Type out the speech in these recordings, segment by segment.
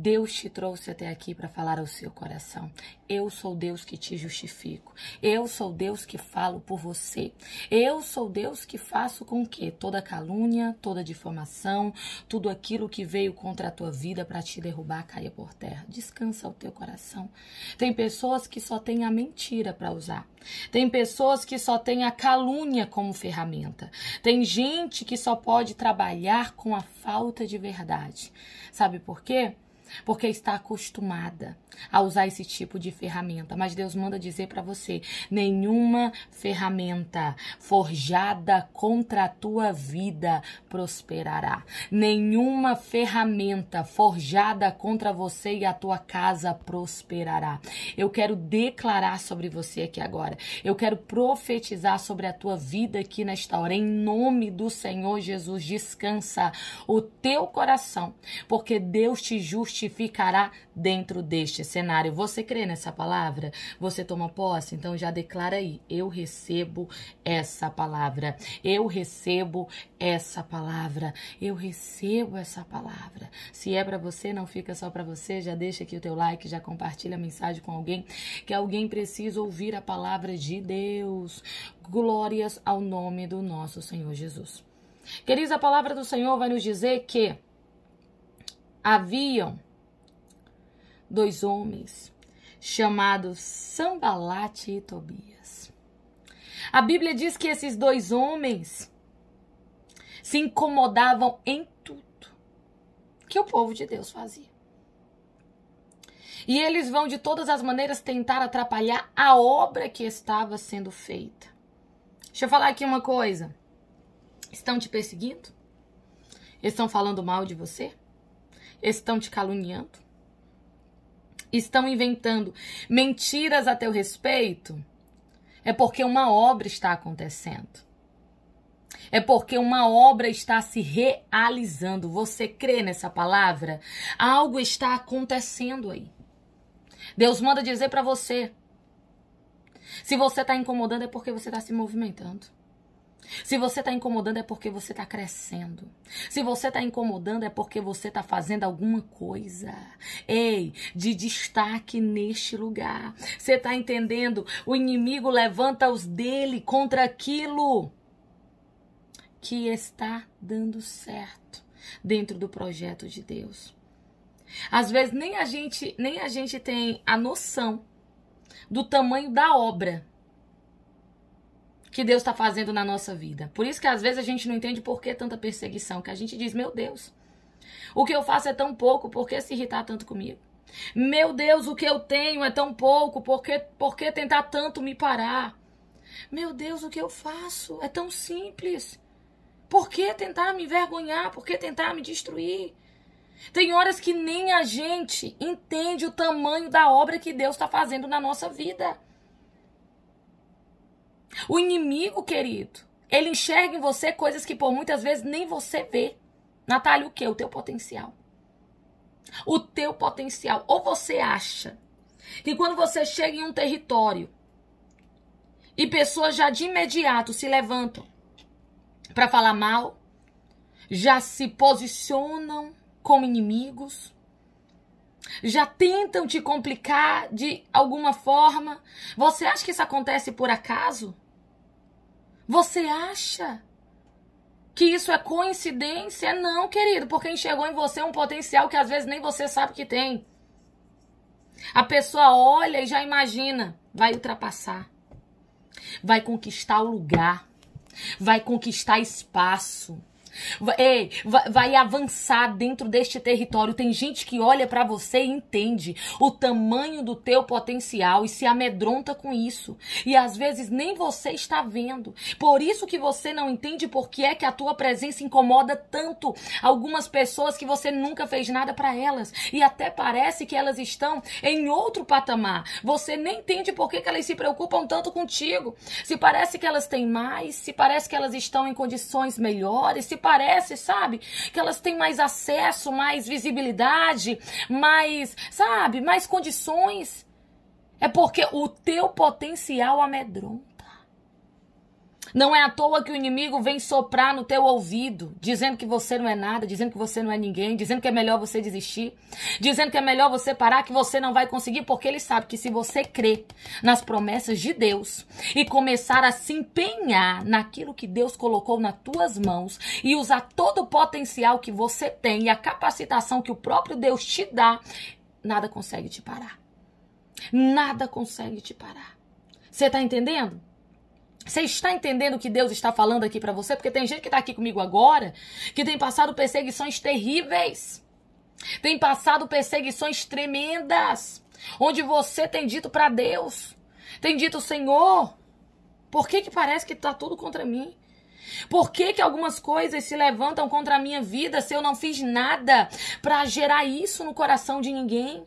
Deus te trouxe até aqui para falar ao seu coração. Eu sou Deus que te justifico. Eu sou Deus que falo por você. Eu sou Deus que faço com que toda calúnia, toda difamação, tudo aquilo que veio contra a tua vida para te derrubar caia por terra. Descansa o teu coração. Tem pessoas que só têm a mentira para usar. Tem pessoas que só têm a calúnia como ferramenta. Tem gente que só pode trabalhar com a falta de verdade. Sabe por quê? porque está acostumada a usar esse tipo de ferramenta. Mas Deus manda dizer para você: nenhuma ferramenta forjada contra a tua vida prosperará. Nenhuma ferramenta forjada contra você e a tua casa prosperará. Eu quero declarar sobre você aqui agora. Eu quero profetizar sobre a tua vida aqui nesta hora. Em nome do Senhor Jesus, descansa o teu coração, porque Deus te justifica ficará dentro deste cenário. Você crê nessa palavra? Você toma posse? Então já declara aí: eu recebo essa palavra. Eu recebo essa palavra. Eu recebo essa palavra. Se é para você, não fica só para você, já deixa aqui o teu like, já compartilha a mensagem com alguém que alguém precisa ouvir a palavra de Deus. Glórias ao nome do nosso Senhor Jesus. Queridos, a palavra do Senhor vai nos dizer que haviam dois homens chamados Sambalate e Tobias. A Bíblia diz que esses dois homens se incomodavam em tudo que o povo de Deus fazia. E eles vão de todas as maneiras tentar atrapalhar a obra que estava sendo feita. Deixa eu falar aqui uma coisa. Estão te perseguindo? Estão falando mal de você? Estão te caluniando? estão inventando mentiras a teu respeito, é porque uma obra está acontecendo. É porque uma obra está se realizando. Você crê nessa palavra? Algo está acontecendo aí. Deus manda dizer para você. Se você está incomodando, é porque você está se movimentando. Se você está incomodando é porque você está crescendo. Se você está incomodando é porque você está fazendo alguma coisa. Ei, de destaque neste lugar. Você está entendendo? O inimigo levanta os dele contra aquilo que está dando certo dentro do projeto de Deus. Às vezes nem a gente nem a gente tem a noção do tamanho da obra que Deus está fazendo na nossa vida. Por isso que às vezes a gente não entende por que tanta perseguição, que a gente diz, meu Deus, o que eu faço é tão pouco, por que se irritar tanto comigo? Meu Deus, o que eu tenho é tão pouco, por que, por que tentar tanto me parar? Meu Deus, o que eu faço é tão simples. Por que tentar me envergonhar? Por que tentar me destruir? Tem horas que nem a gente entende o tamanho da obra que Deus está fazendo na nossa vida. O inimigo, querido, ele enxerga em você coisas que por muitas vezes nem você vê. Natália, o que? O teu potencial. O teu potencial. Ou você acha que quando você chega em um território e pessoas já de imediato se levantam para falar mal, já se posicionam como inimigos, já tentam te complicar de alguma forma. Você acha que isso acontece por acaso? Você acha que isso é coincidência? Não, querido, porque enxergou em você um potencial que às vezes nem você sabe que tem. A pessoa olha e já imagina, vai ultrapassar, vai conquistar o lugar, vai conquistar espaço, Vai, ei, vai, avançar dentro deste território. Tem gente que olha para você e entende o tamanho do teu potencial e se amedronta com isso. E às vezes nem você está vendo. Por isso que você não entende por que é que a tua presença incomoda tanto algumas pessoas que você nunca fez nada para elas e até parece que elas estão em outro patamar. Você nem entende por que, que elas se preocupam tanto contigo. Se parece que elas têm mais, se parece que elas estão em condições melhores, se parece, sabe? Que elas têm mais acesso, mais visibilidade, mais, sabe, mais condições. É porque o teu potencial amedronta. Não é à toa que o inimigo vem soprar no teu ouvido, dizendo que você não é nada, dizendo que você não é ninguém, dizendo que é melhor você desistir, dizendo que é melhor você parar, que você não vai conseguir, porque ele sabe que se você crer nas promessas de Deus e começar a se empenhar naquilo que Deus colocou nas tuas mãos e usar todo o potencial que você tem e a capacitação que o próprio Deus te dá, nada consegue te parar. Nada consegue te parar. Você tá entendendo? Você está entendendo o que Deus está falando aqui para você? Porque tem gente que está aqui comigo agora que tem passado perseguições terríveis. Tem passado perseguições tremendas. Onde você tem dito para Deus: tem dito, Senhor, por que, que parece que está tudo contra mim? Por que, que algumas coisas se levantam contra a minha vida se eu não fiz nada para gerar isso no coração de ninguém?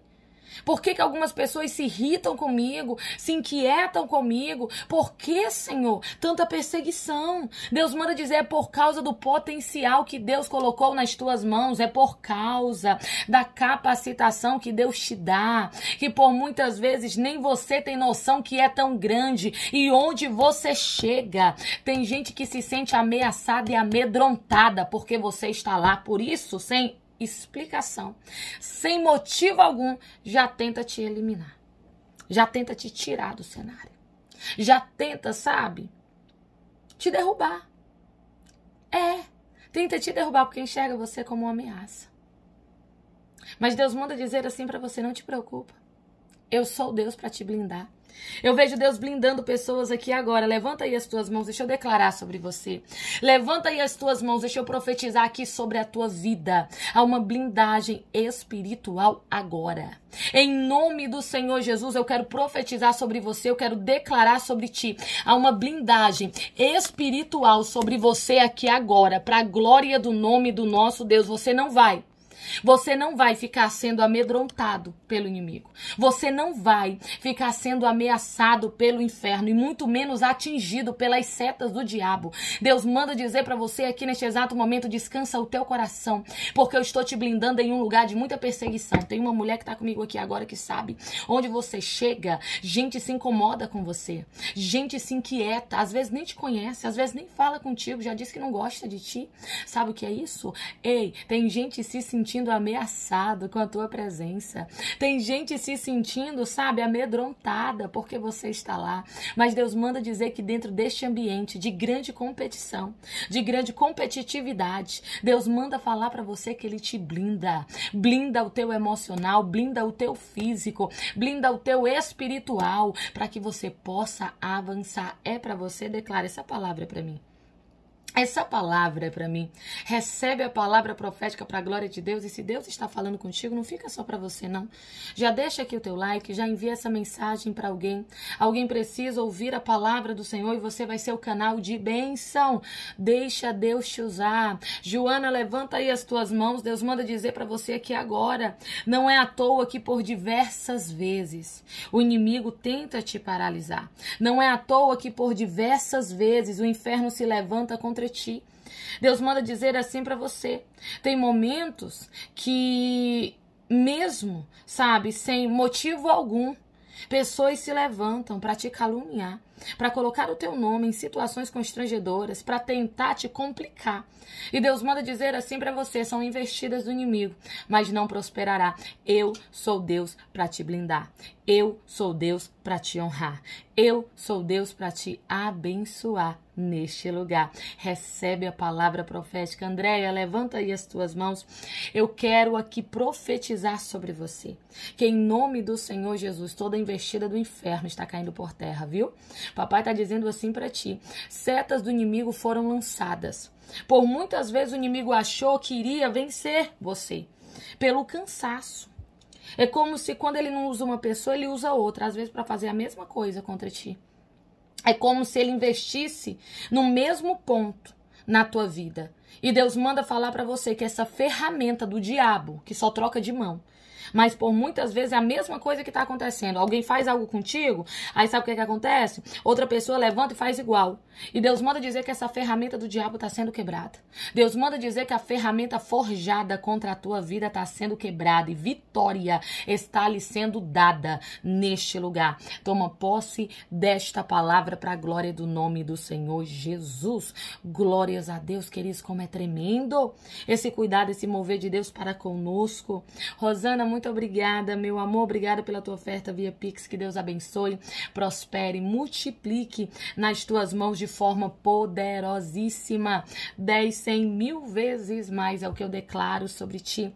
Por que, que algumas pessoas se irritam comigo, se inquietam comigo? Por que, Senhor, tanta perseguição? Deus manda dizer é por causa do potencial que Deus colocou nas tuas mãos, é por causa da capacitação que Deus te dá, que por muitas vezes nem você tem noção que é tão grande e onde você chega. Tem gente que se sente ameaçada e amedrontada porque você está lá. Por isso, Senhor explicação, sem motivo algum, já tenta te eliminar. Já tenta te tirar do cenário. Já tenta, sabe? Te derrubar. É. Tenta te derrubar porque enxerga você como uma ameaça. Mas Deus manda dizer assim para você: não te preocupa. Eu sou Deus para te blindar. Eu vejo Deus blindando pessoas aqui agora. Levanta aí as tuas mãos, deixa eu declarar sobre você. Levanta aí as tuas mãos, deixa eu profetizar aqui sobre a tua vida. Há uma blindagem espiritual agora. Em nome do Senhor Jesus, eu quero profetizar sobre você, eu quero declarar sobre ti. Há uma blindagem espiritual sobre você aqui agora, para a glória do nome do nosso Deus. Você não vai você não vai ficar sendo amedrontado pelo inimigo. Você não vai ficar sendo ameaçado pelo inferno e muito menos atingido pelas setas do diabo. Deus manda dizer para você aqui neste exato momento: descansa o teu coração, porque eu estou te blindando em um lugar de muita perseguição. Tem uma mulher que está comigo aqui agora que sabe onde você chega, gente se incomoda com você, gente se inquieta, às vezes nem te conhece, às vezes nem fala contigo, já disse que não gosta de ti. Sabe o que é isso? Ei, tem gente se sentindo sentindo ameaçado com a tua presença. Tem gente se sentindo, sabe, amedrontada porque você está lá. Mas Deus manda dizer que dentro deste ambiente de grande competição, de grande competitividade, Deus manda falar para você que ele te blinda. Blinda o teu emocional, blinda o teu físico, blinda o teu espiritual para que você possa avançar. É para você, declara essa palavra para mim. Essa palavra é para mim. Recebe a palavra profética para a glória de Deus e se Deus está falando contigo, não fica só para você não. Já deixa aqui o teu like, já envia essa mensagem para alguém. Alguém precisa ouvir a palavra do Senhor e você vai ser o canal de bênção. Deixa Deus te usar. Joana, levanta aí as tuas mãos. Deus manda dizer para você aqui agora. Não é à toa que por diversas vezes o inimigo tenta te paralisar. Não é à toa que por diversas vezes o inferno se levanta contra contra ti. Deus manda dizer assim para você. Tem momentos que, mesmo, sabe, sem motivo algum, pessoas se levantam para te caluniar para colocar o teu nome em situações constrangedoras, para tentar te complicar. E Deus manda dizer assim para você: são investidas do inimigo, mas não prosperará. Eu sou Deus para te blindar. Eu sou Deus para te honrar. Eu sou Deus para te abençoar neste lugar. Recebe a palavra profética. Andréia, levanta aí as tuas mãos. Eu quero aqui profetizar sobre você. Que em nome do Senhor Jesus, toda investida do inferno está caindo por terra, viu? Papai está dizendo assim para ti: setas do inimigo foram lançadas. Por muitas vezes o inimigo achou que iria vencer você pelo cansaço. É como se quando ele não usa uma pessoa, ele usa outra, às vezes para fazer a mesma coisa contra ti. É como se ele investisse no mesmo ponto na tua vida. E Deus manda falar para você que essa ferramenta do diabo, que só troca de mão, mas por muitas vezes é a mesma coisa que está acontecendo. Alguém faz algo contigo, aí sabe o que, é que acontece? Outra pessoa levanta e faz igual. E Deus manda dizer que essa ferramenta do diabo está sendo quebrada. Deus manda dizer que a ferramenta forjada contra a tua vida está sendo quebrada e vitória está lhe sendo dada neste lugar. Toma posse desta palavra para a glória do nome do Senhor Jesus. Glórias a Deus, queridos, como é tremendo esse cuidado, esse mover de Deus para conosco. Rosana, muito muito obrigada, meu amor. Obrigada pela tua oferta via Pix. Que Deus abençoe, prospere, multiplique nas tuas mãos de forma poderosíssima. 10, 100 mil vezes mais é o que eu declaro sobre ti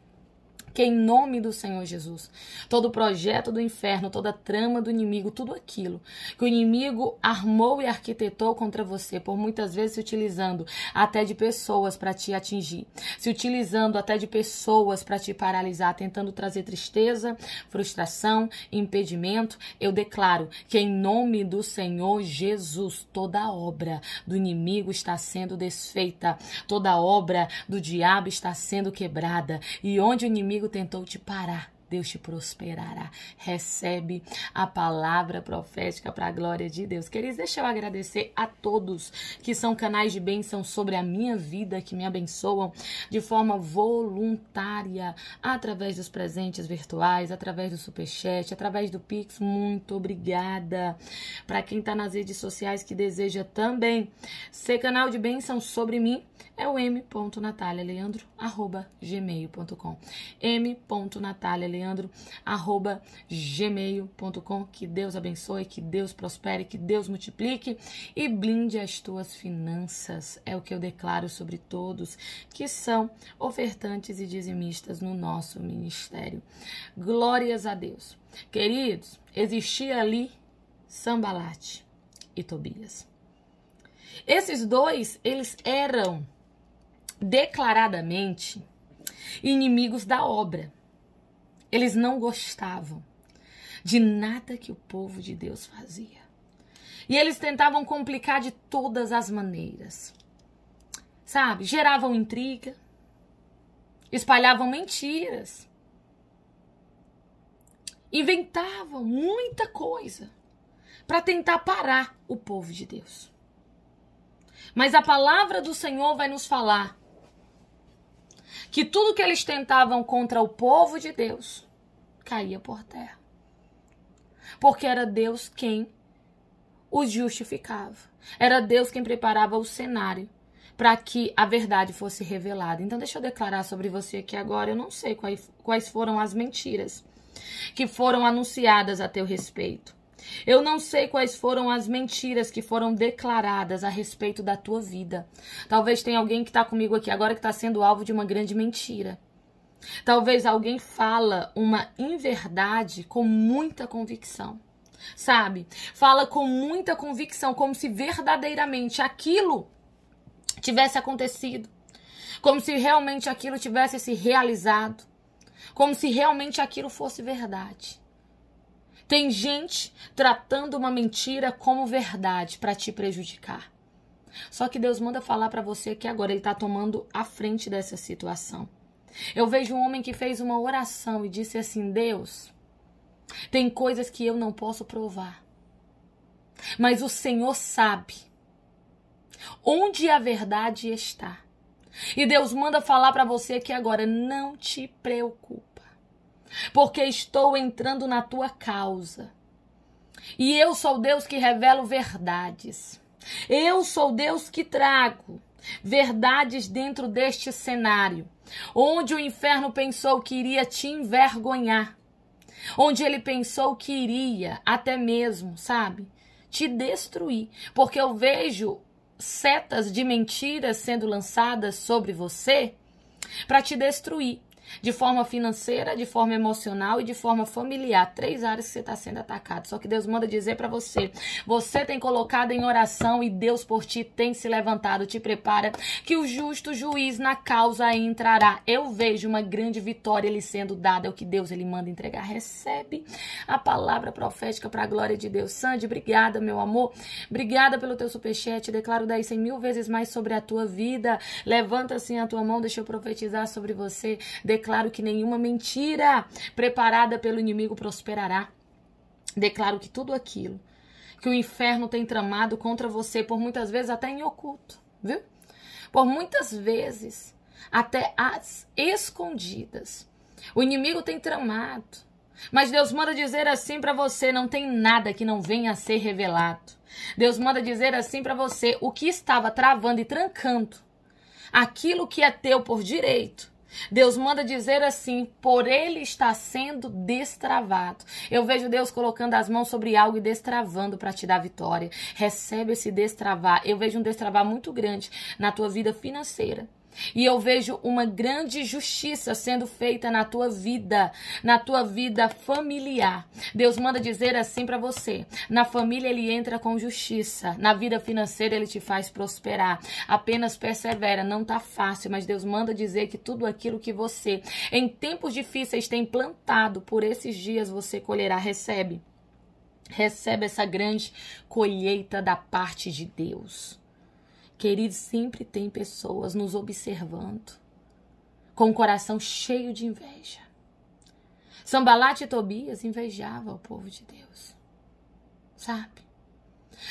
que em nome do Senhor Jesus, todo projeto do inferno, toda trama do inimigo, tudo aquilo que o inimigo armou e arquitetou contra você, por muitas vezes se utilizando até de pessoas para te atingir, se utilizando até de pessoas para te paralisar, tentando trazer tristeza, frustração, impedimento, eu declaro que em nome do Senhor Jesus, toda obra do inimigo está sendo desfeita, toda obra do diabo está sendo quebrada e onde o inimigo inimigo tentou te parar, Deus te prosperará. Recebe a palavra profética para a glória de Deus. Queridos, deixa eu agradecer a todos que são canais de bênção sobre a minha vida, que me abençoam de forma voluntária, através dos presentes virtuais, através do superchat, através do Pix. Muito obrigada. Para quem está nas redes sociais que deseja também ser canal de bênção sobre mim, é o m.natalialeandro@gmail.com. m.natalialeandro@gmail.com. Que Deus abençoe, que Deus prospere, que Deus multiplique e blinde as tuas finanças. É o que eu declaro sobre todos que são ofertantes e dizimistas no nosso ministério. Glórias a Deus. Queridos, existia ali Sambalate e Tobias. Esses dois, eles eram declaradamente inimigos da obra. Eles não gostavam de nada que o povo de Deus fazia. E eles tentavam complicar de todas as maneiras. Sabe? Geravam intriga, espalhavam mentiras, inventavam muita coisa para tentar parar o povo de Deus. Mas a palavra do Senhor vai nos falar que tudo que eles tentavam contra o povo de Deus caía por terra. Porque era Deus quem os justificava. Era Deus quem preparava o cenário para que a verdade fosse revelada. Então, deixa eu declarar sobre você aqui agora. Eu não sei quais, quais foram as mentiras que foram anunciadas a teu respeito. Eu não sei quais foram as mentiras que foram declaradas a respeito da tua vida. Talvez tenha alguém que está comigo aqui agora que está sendo alvo de uma grande mentira. Talvez alguém fala uma inverdade com muita convicção. Sabe? Fala com muita convicção, como se verdadeiramente aquilo tivesse acontecido. Como se realmente aquilo tivesse se realizado. Como se realmente aquilo fosse verdade. Tem gente tratando uma mentira como verdade para te prejudicar. Só que Deus manda falar para você que agora ele está tomando a frente dessa situação. Eu vejo um homem que fez uma oração e disse assim: Deus, tem coisas que eu não posso provar, mas o Senhor sabe onde a verdade está. E Deus manda falar para você que agora não te preocupe porque estou entrando na tua causa. E eu sou Deus que revelo verdades. Eu sou Deus que trago verdades dentro deste cenário, onde o inferno pensou que iria te envergonhar, onde ele pensou que iria até mesmo, sabe, te destruir, porque eu vejo setas de mentiras sendo lançadas sobre você para te destruir de forma financeira, de forma emocional e de forma familiar. Três áreas que você está sendo atacado. Só que Deus manda dizer para você: você tem colocado em oração e Deus por ti tem se levantado. Te prepara que o justo juiz na causa entrará. Eu vejo uma grande vitória lhe sendo dada. É o que Deus ele manda entregar. Recebe a palavra profética para a glória de Deus. Sandy, obrigada, meu amor. Obrigada pelo teu superchat. Declaro daí cem mil vezes mais sobre a tua vida. Levanta assim a tua mão, deixa eu profetizar sobre você. De Declaro que nenhuma mentira preparada pelo inimigo prosperará. Declaro que tudo aquilo que o inferno tem tramado contra você, por muitas vezes até em oculto, viu? Por muitas vezes até as escondidas. O inimigo tem tramado. Mas Deus manda dizer assim para você: não tem nada que não venha a ser revelado. Deus manda dizer assim para você: o que estava travando e trancando, aquilo que é teu por direito, Deus manda dizer assim: por ele está sendo destravado. Eu vejo Deus colocando as mãos sobre algo e destravando para te dar vitória. Recebe esse destravar. Eu vejo um destravar muito grande na tua vida financeira. E eu vejo uma grande justiça sendo feita na tua vida, na tua vida familiar. Deus manda dizer assim para você: na família ele entra com justiça, na vida financeira ele te faz prosperar. Apenas persevera, não tá fácil, mas Deus manda dizer que tudo aquilo que você em tempos difíceis tem plantado, por esses dias você colherá, recebe. Recebe essa grande colheita da parte de Deus. Queridos, sempre tem pessoas nos observando, com o coração cheio de inveja. Sambalate e Tobias invejava o povo de Deus. Sabe?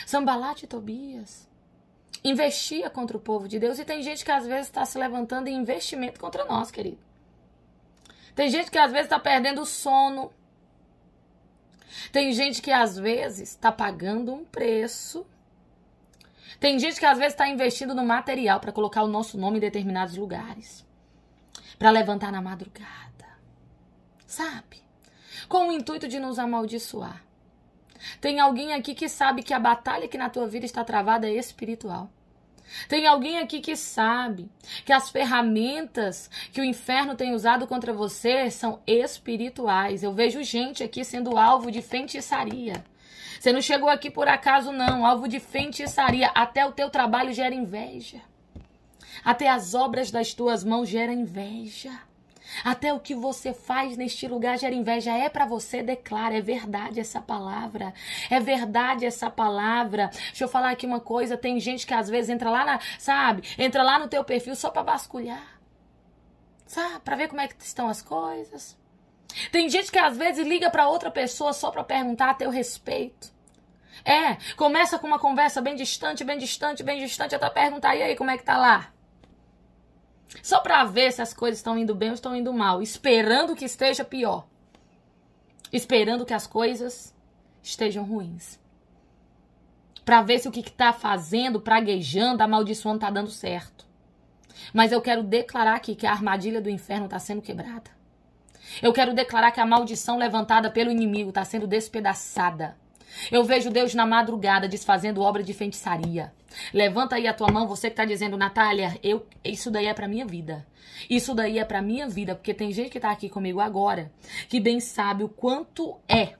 Sambalate e Tobias investia contra o povo de Deus e tem gente que às vezes está se levantando em investimento contra nós, querido. Tem gente que às vezes está perdendo o sono. Tem gente que às vezes está pagando um preço tem gente que às vezes está investindo no material para colocar o nosso nome em determinados lugares, para levantar na madrugada, sabe? Com o intuito de nos amaldiçoar. Tem alguém aqui que sabe que a batalha que na tua vida está travada é espiritual. Tem alguém aqui que sabe que as ferramentas que o inferno tem usado contra você são espirituais. Eu vejo gente aqui sendo alvo de feitiçaria. Você não chegou aqui por acaso, não. Alvo de feitiçaria. Até o teu trabalho gera inveja. Até as obras das tuas mãos gera inveja. Até o que você faz neste lugar gera inveja. É para você, declara. É verdade essa palavra. É verdade essa palavra. Deixa eu falar aqui uma coisa. Tem gente que às vezes entra lá na, sabe? Entra lá no teu perfil só para basculhar. Sabe? Para ver como é que estão as coisas. Tem gente que às vezes liga para outra pessoa só para perguntar a teu respeito. É, começa com uma conversa bem distante, bem distante, bem distante, até perguntar, e aí, como é que tá lá? Só pra ver se as coisas estão indo bem ou estão indo mal, esperando que esteja pior. Esperando que as coisas estejam ruins. Pra ver se o que, que tá fazendo, praguejando, amaldiçoando, tá dando certo. Mas eu quero declarar aqui que a armadilha do inferno está sendo quebrada. Eu quero declarar que a maldição levantada pelo inimigo está sendo despedaçada. Eu vejo Deus na madrugada desfazendo obra de feitiçaria. Levanta aí a tua mão, você que está dizendo, Natália, eu, isso daí é para minha vida. Isso daí é para minha vida, porque tem gente que está aqui comigo agora que bem sabe o quanto é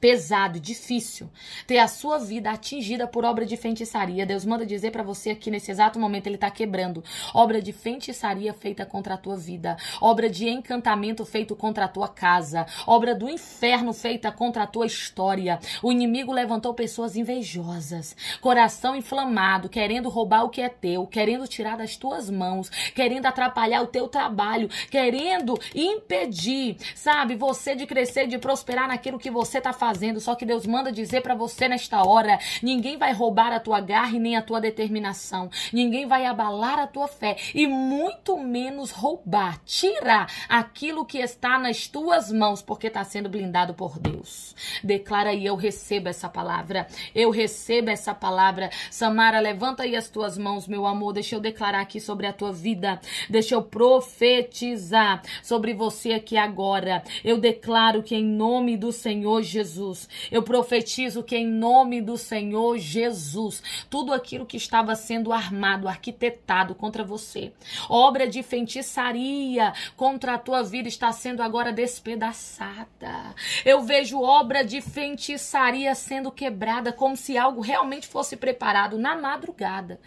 pesado, difícil, ter a sua vida atingida por obra de feitiçaria. Deus manda dizer para você que nesse exato momento ele está quebrando obra de feitiçaria feita contra a tua vida, obra de encantamento feito contra a tua casa, obra do inferno feita contra a tua história. O inimigo levantou pessoas invejosas, coração inflamado, querendo roubar o que é teu, querendo tirar das tuas mãos, querendo atrapalhar o teu trabalho, querendo impedir, sabe, você de crescer, de prosperar naquilo que você está fazendo fazendo, só que Deus manda dizer para você nesta hora: ninguém vai roubar a tua garra e nem a tua determinação, ninguém vai abalar a tua fé e muito menos roubar, tirar aquilo que está nas tuas mãos, porque está sendo blindado por Deus. Declara aí eu recebo essa palavra, eu recebo essa palavra. Samara, levanta aí as tuas mãos, meu amor, deixa eu declarar aqui sobre a tua vida, deixa eu profetizar sobre você aqui agora. Eu declaro que em nome do Senhor Jesus. Jesus. Eu profetizo que em nome do Senhor Jesus, tudo aquilo que estava sendo armado, arquitetado contra você, obra de feitiçaria contra a tua vida está sendo agora despedaçada. Eu vejo obra de feitiçaria sendo quebrada como se algo realmente fosse preparado na madrugada.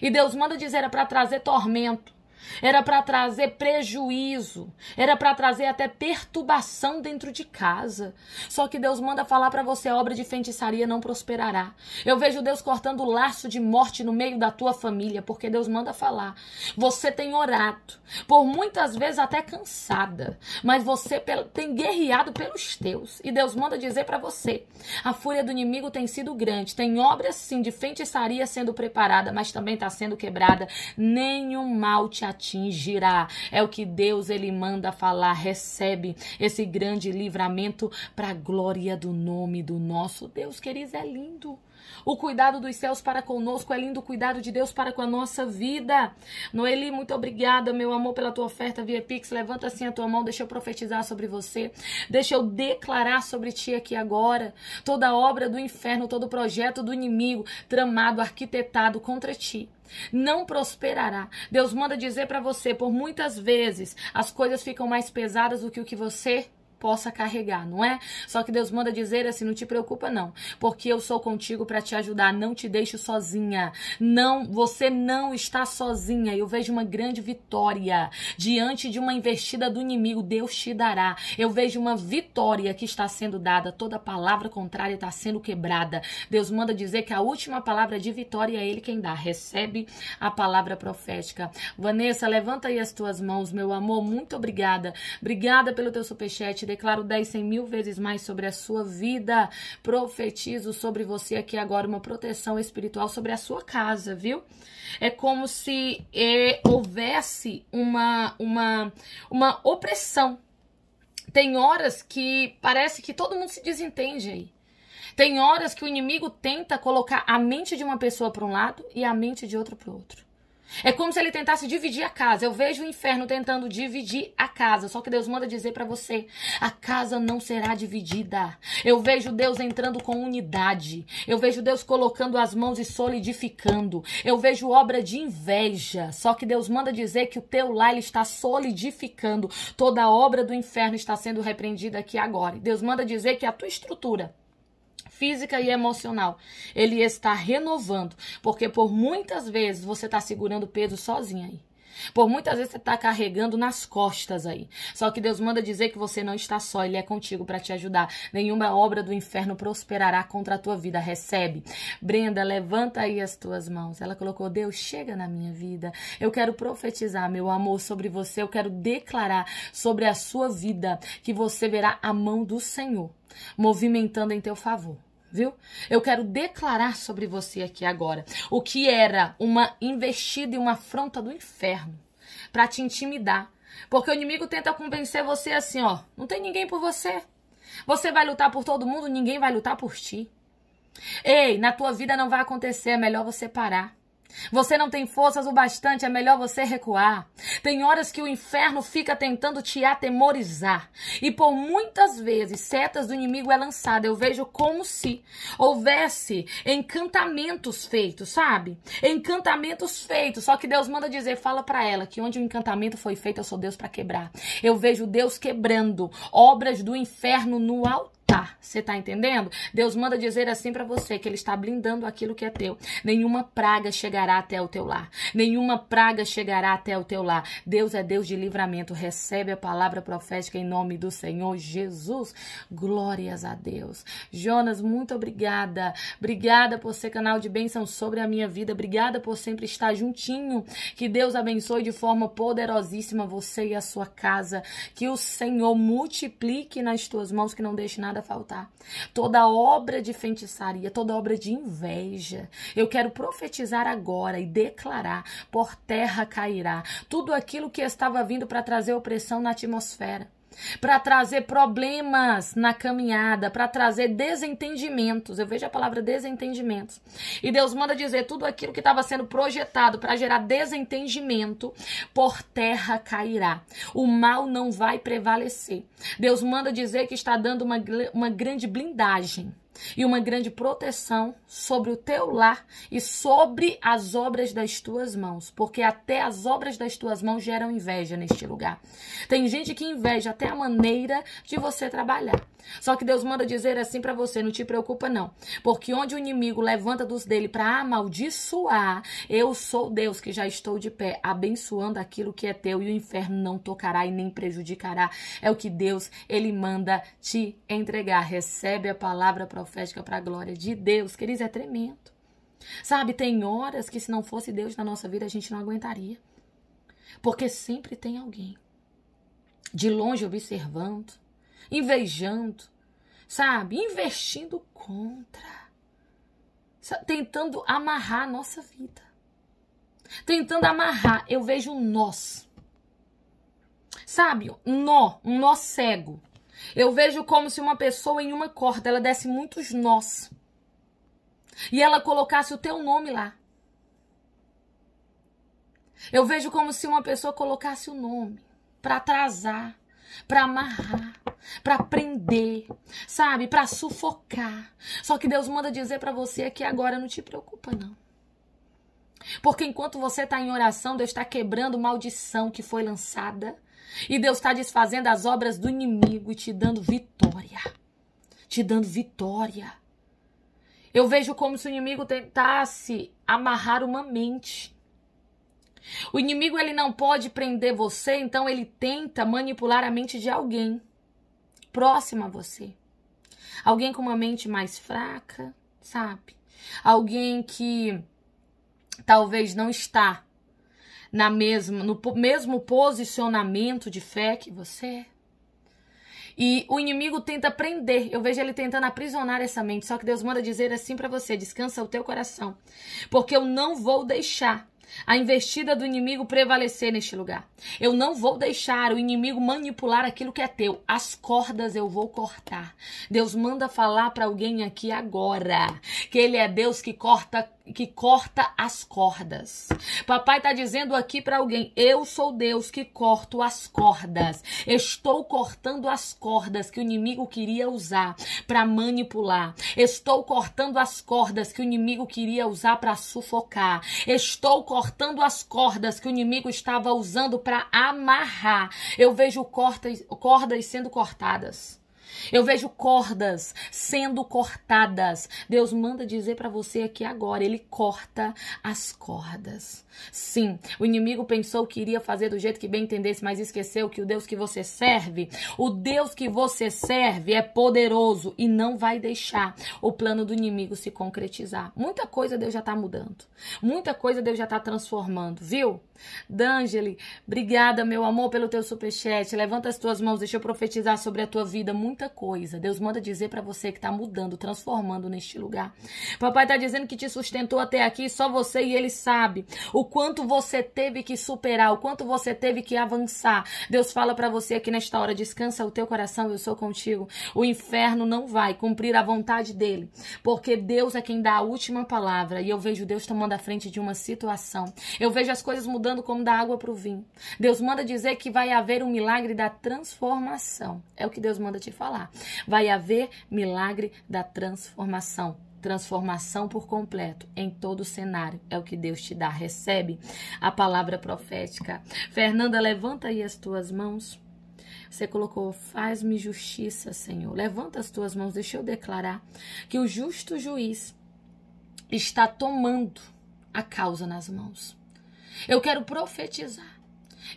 E Deus manda dizer é para trazer tormento era para trazer prejuízo, era para trazer até perturbação dentro de casa. Só que Deus manda falar para você: a obra de feitiçaria não prosperará. Eu vejo Deus cortando o laço de morte no meio da tua família, porque Deus manda falar. Você tem orado, por muitas vezes até cansada, mas você tem guerreado pelos teus. E Deus manda dizer para você: a fúria do inimigo tem sido grande, tem obra sim de feitiçaria sendo preparada, mas também está sendo quebrada. Nenhum mal te atingirá. É o que Deus ele manda falar, recebe esse grande livramento para a glória do nome do nosso Deus, queridos, é lindo. O cuidado dos céus para conosco é lindo o cuidado de Deus para com a nossa vida. Noeli, muito obrigada, meu amor, pela tua oferta via Pix. Levanta assim a tua mão, deixa eu profetizar sobre você. Deixa eu declarar sobre ti aqui agora toda obra do inferno, todo projeto do inimigo tramado, arquitetado contra ti não prosperará. Deus manda dizer para você, por muitas vezes, as coisas ficam mais pesadas do que o que você possa carregar, não é? Só que Deus manda dizer assim: não te preocupa, não, porque eu sou contigo para te ajudar, não te deixo sozinha. Não, você não está sozinha. Eu vejo uma grande vitória diante de uma investida do inimigo, Deus te dará. Eu vejo uma vitória que está sendo dada, toda palavra contrária está sendo quebrada. Deus manda dizer que a última palavra de vitória é Ele quem dá. Recebe a palavra profética. Vanessa, levanta aí as tuas mãos, meu amor. Muito obrigada. Obrigada pelo teu superchat declaro 10, 100 mil vezes mais sobre a sua vida. Profetizo sobre você aqui agora uma proteção espiritual sobre a sua casa, viu? É como se é, houvesse uma, uma, uma opressão. Tem horas que parece que todo mundo se desentende aí. Tem horas que o inimigo tenta colocar a mente de uma pessoa para um lado e a mente de outra para o outro. É como se ele tentasse dividir a casa. Eu vejo o inferno tentando dividir a casa, só que Deus manda dizer para você: a casa não será dividida. Eu vejo Deus entrando com unidade. Eu vejo Deus colocando as mãos e solidificando. Eu vejo obra de inveja, só que Deus manda dizer que o teu lar ele está solidificando. Toda a obra do inferno está sendo repreendida aqui agora. Deus manda dizer que a tua estrutura física e emocional. Ele está renovando, porque por muitas vezes você está segurando peso sozinha aí. Por muitas vezes você está carregando nas costas aí. Só que Deus manda dizer que você não está só, Ele é contigo para te ajudar. Nenhuma obra do inferno prosperará contra a tua vida. Recebe. Brenda, levanta aí as tuas mãos. Ela colocou: Deus, chega na minha vida. Eu quero profetizar, meu amor, sobre você. Eu quero declarar sobre a sua vida que você verá a mão do Senhor movimentando em teu favor viu? Eu quero declarar sobre você aqui agora o que era uma investida e uma afronta do inferno para te intimidar. Porque o inimigo tenta convencer você assim, ó, não tem ninguém por você. Você vai lutar por todo mundo, ninguém vai lutar por ti. Ei, na tua vida não vai acontecer, é melhor você parar. Você não tem forças o bastante, é melhor você recuar. Tem horas que o inferno fica tentando te atemorizar. E por muitas vezes, setas do inimigo é lançada. Eu vejo como se houvesse encantamentos feitos, sabe? Encantamentos feitos. Só que Deus manda dizer, fala para ela que onde o encantamento foi feito, eu sou Deus para quebrar. Eu vejo Deus quebrando obras do inferno no altar Tá, você tá entendendo? Deus manda dizer assim para você que ele está blindando aquilo que é teu. Nenhuma praga chegará até o teu lar. Nenhuma praga chegará até o teu lar. Deus é Deus de livramento. Recebe a palavra profética em nome do Senhor Jesus. Glórias a Deus. Jonas, muito obrigada. Obrigada por ser canal de bênção sobre a minha vida. Obrigada por sempre estar juntinho. Que Deus abençoe de forma poderosíssima você e a sua casa. Que o Senhor multiplique nas tuas mãos, que não deixe nada nada faltar. Toda obra de feitiçaria, toda obra de inveja, eu quero profetizar agora e declarar: por terra cairá tudo aquilo que estava vindo para trazer opressão na atmosfera para trazer problemas na caminhada, para trazer desentendimentos. Eu vejo a palavra desentendimentos. E Deus manda dizer tudo aquilo que estava sendo projetado para gerar desentendimento, por terra cairá. O mal não vai prevalecer. Deus manda dizer que está dando uma, uma grande blindagem e uma grande proteção sobre o teu lar e sobre as obras das tuas mãos, porque até as obras das tuas mãos geram inveja neste lugar. Tem gente que inveja até a maneira de você trabalhar. Só que Deus manda dizer assim para você, não te preocupa não, porque onde o inimigo levanta dos dele para amaldiçoar, eu sou Deus que já estou de pé, abençoando aquilo que é teu e o inferno não tocará e nem prejudicará. É o que Deus ele manda te entregar. Recebe a palavra para profética para a glória de Deus, queridos, é tremendo. Sabe, tem horas que se não fosse Deus na nossa vida, a gente não aguentaria. Porque sempre tem alguém de longe observando, invejando, sabe, investindo contra, tentando amarrar a nossa vida. Tentando amarrar, eu vejo um nós. Sabe, um nó, um nó cego eu vejo como se uma pessoa em uma corda, ela desse muitos nós. E ela colocasse o teu nome lá. Eu vejo como se uma pessoa colocasse o nome para atrasar, para amarrar, para prender, sabe? Para sufocar. Só que Deus manda dizer para você aqui agora não te preocupa não. Porque enquanto você está em oração, Deus está quebrando maldição que foi lançada e Deus está desfazendo as obras do inimigo e te dando vitória. Te dando vitória. Eu vejo como se o inimigo tentasse amarrar uma mente. O inimigo ele não pode prender você, então ele tenta manipular a mente de alguém próximo a você. Alguém com uma mente mais fraca, sabe? Alguém que talvez não está na mesma, no mesmo posicionamento de fé que você. É. E o inimigo tenta prender. Eu vejo ele tentando aprisionar essa mente. Só que Deus manda dizer assim para você: descansa o teu coração, porque eu não vou deixar a investida do inimigo prevalecer neste lugar. Eu não vou deixar o inimigo manipular aquilo que é teu. As cordas eu vou cortar. Deus manda falar para alguém aqui agora que ele é Deus que corta que corta as cordas. Papai está dizendo aqui para alguém: eu sou Deus que corto as cordas. Estou cortando as cordas que o inimigo queria usar para manipular. Estou cortando as cordas que o inimigo queria usar para sufocar. Estou cortando as cordas que o inimigo estava usando para amarrar. Eu vejo cordas, cordas sendo cortadas. Eu vejo cordas sendo cortadas. Deus manda dizer para você aqui agora, ele corta as cordas. Sim, o inimigo pensou que iria fazer do jeito que bem entendesse, mas esqueceu que o Deus que você serve, o Deus que você serve é poderoso e não vai deixar o plano do inimigo se concretizar. Muita coisa Deus já tá mudando. Muita coisa Deus já tá transformando, viu? D'Angeli, obrigada meu amor pelo teu superchat. Levanta as tuas mãos, deixa eu profetizar sobre a tua vida. Muito muita coisa. Deus manda dizer para você que está mudando, transformando neste lugar. Papai está dizendo que te sustentou até aqui, só você e ele sabe o quanto você teve que superar, o quanto você teve que avançar. Deus fala para você aqui nesta hora, descansa o teu coração, eu sou contigo. O inferno não vai cumprir a vontade dele, porque Deus é quem dá a última palavra. E eu vejo Deus tomando a frente de uma situação. Eu vejo as coisas mudando como da água para o vinho. Deus manda dizer que vai haver um milagre da transformação. É o que Deus manda te falar falar. Vai haver milagre da transformação. Transformação por completo em todo o cenário é o que Deus te dá. Recebe a palavra profética. Fernanda, levanta aí as tuas mãos. Você colocou, faz-me justiça, Senhor. Levanta as tuas mãos, deixa eu declarar que o justo juiz está tomando a causa nas mãos. Eu quero profetizar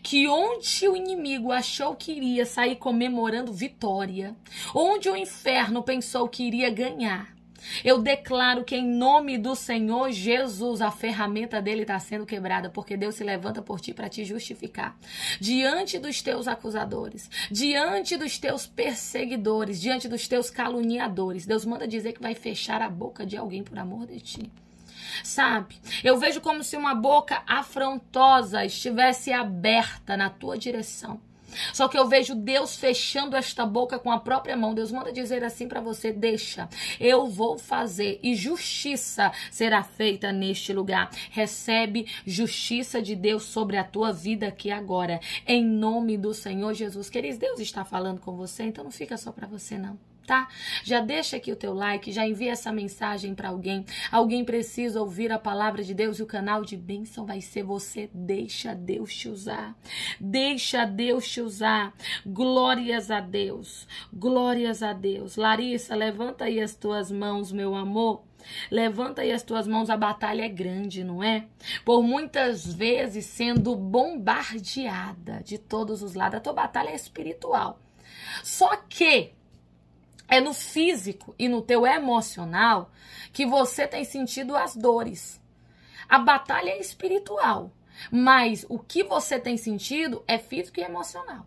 que onde o inimigo achou que iria sair comemorando vitória, onde o inferno pensou que iria ganhar, eu declaro que em nome do Senhor Jesus a ferramenta dele está sendo quebrada, porque Deus se levanta por ti para te justificar. Diante dos teus acusadores, diante dos teus perseguidores, diante dos teus caluniadores, Deus manda dizer que vai fechar a boca de alguém por amor de ti sabe? Eu vejo como se uma boca afrontosa estivesse aberta na tua direção. Só que eu vejo Deus fechando esta boca com a própria mão. Deus manda dizer assim para você: deixa, eu vou fazer e justiça será feita neste lugar. Recebe justiça de Deus sobre a tua vida aqui agora, em nome do Senhor Jesus. Queridos, Deus está falando com você, então não fica só para você não tá? Já deixa aqui o teu like, já envia essa mensagem para alguém. Alguém precisa ouvir a palavra de Deus e o canal de bênção vai ser você. Deixa Deus te usar. Deixa Deus te usar. Glórias a Deus. Glórias a Deus. Larissa, levanta aí as tuas mãos, meu amor. Levanta aí as tuas mãos, a batalha é grande, não é? Por muitas vezes sendo bombardeada de todos os lados. A tua batalha é espiritual. Só que é no físico e no teu emocional que você tem sentido as dores. A batalha é espiritual, mas o que você tem sentido é físico e emocional.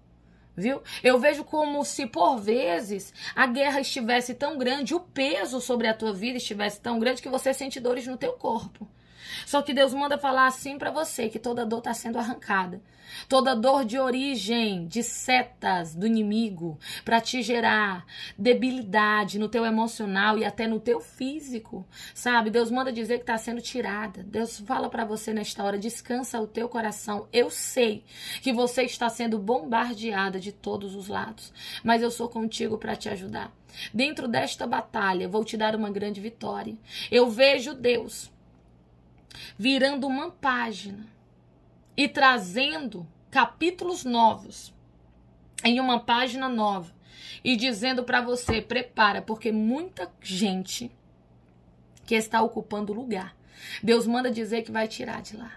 Viu? Eu vejo como se por vezes a guerra estivesse tão grande, o peso sobre a tua vida estivesse tão grande que você sente dores no teu corpo. Só que Deus manda falar assim para você que toda dor está sendo arrancada. Toda dor de origem, de setas do inimigo, para te gerar debilidade no teu emocional e até no teu físico, sabe? Deus manda dizer que está sendo tirada. Deus fala para você nesta hora: descansa o teu coração. Eu sei que você está sendo bombardeada de todos os lados, mas eu sou contigo para te ajudar. Dentro desta batalha, vou te dar uma grande vitória. Eu vejo Deus virando uma página e trazendo capítulos novos em uma página nova e dizendo para você prepara porque muita gente que está ocupando lugar Deus manda dizer que vai tirar de lá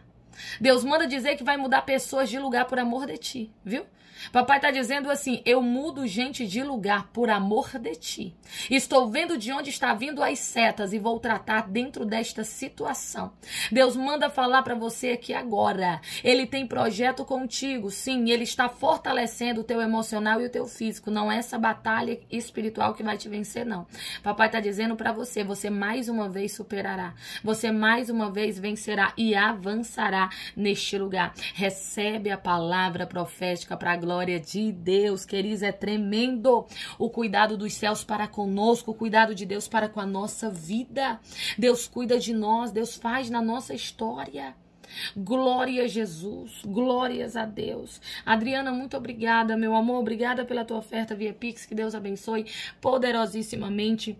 Deus manda dizer que vai mudar pessoas de lugar por amor de ti, viu? Papai está dizendo assim: eu mudo gente de lugar por amor de ti. Estou vendo de onde está vindo as setas e vou tratar dentro desta situação. Deus manda falar para você aqui agora. Ele tem projeto contigo, sim. Ele está fortalecendo o teu emocional e o teu físico. Não é essa batalha espiritual que vai te vencer, não. Papai está dizendo para você: você mais uma vez superará. Você mais uma vez vencerá e avançará neste lugar. Recebe a palavra profética para a glória de Deus, queridos, é tremendo o cuidado dos céus para conosco, o cuidado de Deus para com a nossa vida. Deus cuida de nós, Deus faz na nossa história. Glória a Jesus, glórias a Deus. Adriana, muito obrigada, meu amor, obrigada pela tua oferta via Pix, que Deus abençoe poderosíssimamente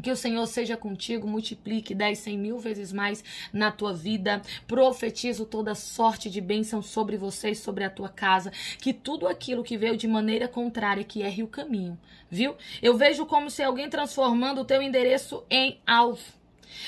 que o Senhor seja contigo, multiplique dez, cem mil vezes mais na tua vida. Profetizo toda sorte de bênção sobre vocês, sobre a tua casa. Que tudo aquilo que veio de maneira contrária, que erre o caminho, viu? Eu vejo como se alguém transformando o teu endereço em alvo.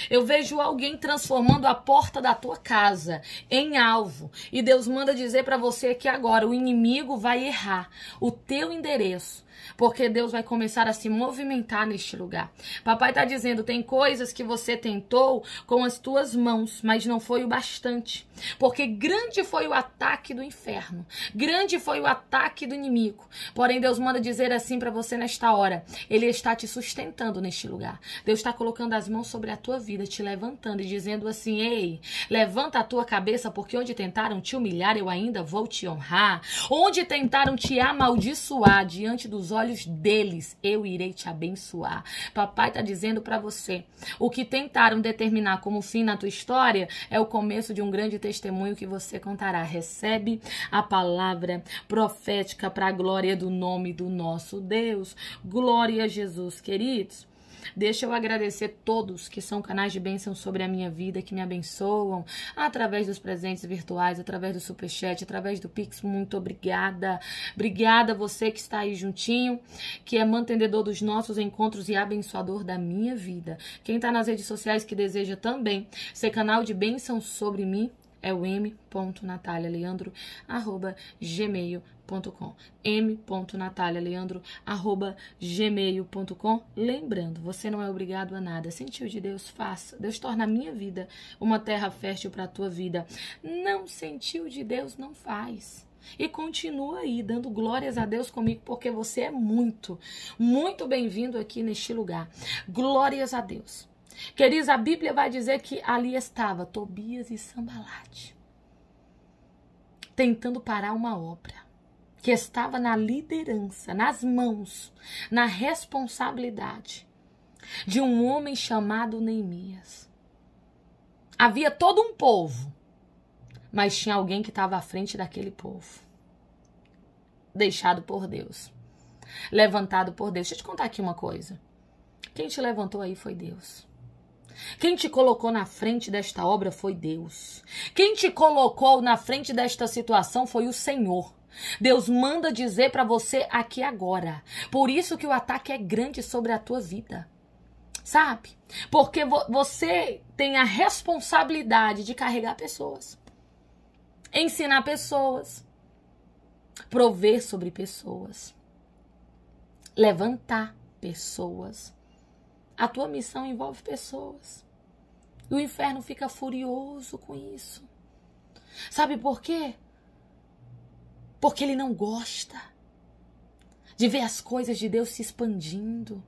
Eu vejo alguém transformando a porta da tua casa em alvo. E Deus manda dizer para você que agora o inimigo vai errar o teu endereço porque Deus vai começar a se movimentar neste lugar. Papai está dizendo: tem coisas que você tentou com as tuas mãos, mas não foi o bastante, porque grande foi o ataque do inferno, grande foi o ataque do inimigo. Porém, Deus manda dizer assim para você nesta hora: Ele está te sustentando neste lugar. Deus está colocando as mãos sobre a tua vida, te levantando e dizendo assim: Ei, levanta a tua cabeça, porque onde tentaram te humilhar, eu ainda vou te honrar. Onde tentaram te amaldiçoar diante dos os olhos deles eu irei te abençoar. Papai está dizendo para você: o que tentaram determinar como fim na tua história é o começo de um grande testemunho que você contará. Recebe a palavra profética para a glória do nome do nosso Deus. Glória a Jesus, queridos. Deixa eu agradecer todos que são canais de bênção sobre a minha vida, que me abençoam através dos presentes virtuais, através do superchat, através do Pix. Muito obrigada. Obrigada você que está aí juntinho, que é mantenedor dos nossos encontros e abençoador da minha vida. Quem está nas redes sociais que deseja também ser canal de bênção sobre mim, é o m.natalialeandro, gmail.com m.natalialeandro@gmail.com Lembrando, você não é obrigado a nada. Sentiu de Deus, faça. Deus torna a minha vida uma terra fértil para a tua vida. Não sentiu de Deus, não faz. E continua aí dando glórias a Deus comigo, porque você é muito, muito bem-vindo aqui neste lugar. Glórias a Deus. Queridos, a Bíblia vai dizer que ali estava Tobias e Sambalate tentando parar uma obra que estava na liderança, nas mãos, na responsabilidade de um homem chamado Neemias. Havia todo um povo, mas tinha alguém que estava à frente daquele povo, deixado por Deus, levantado por Deus. Deixa eu te contar aqui uma coisa. Quem te levantou aí foi Deus. Quem te colocou na frente desta obra foi Deus. Quem te colocou na frente desta situação foi o Senhor. Deus manda dizer para você aqui agora. Por isso que o ataque é grande sobre a tua vida. Sabe? Porque vo você tem a responsabilidade de carregar pessoas, ensinar pessoas, prover sobre pessoas, levantar pessoas. A tua missão envolve pessoas. E o inferno fica furioso com isso. Sabe por quê? Porque ele não gosta de ver as coisas de Deus se expandindo.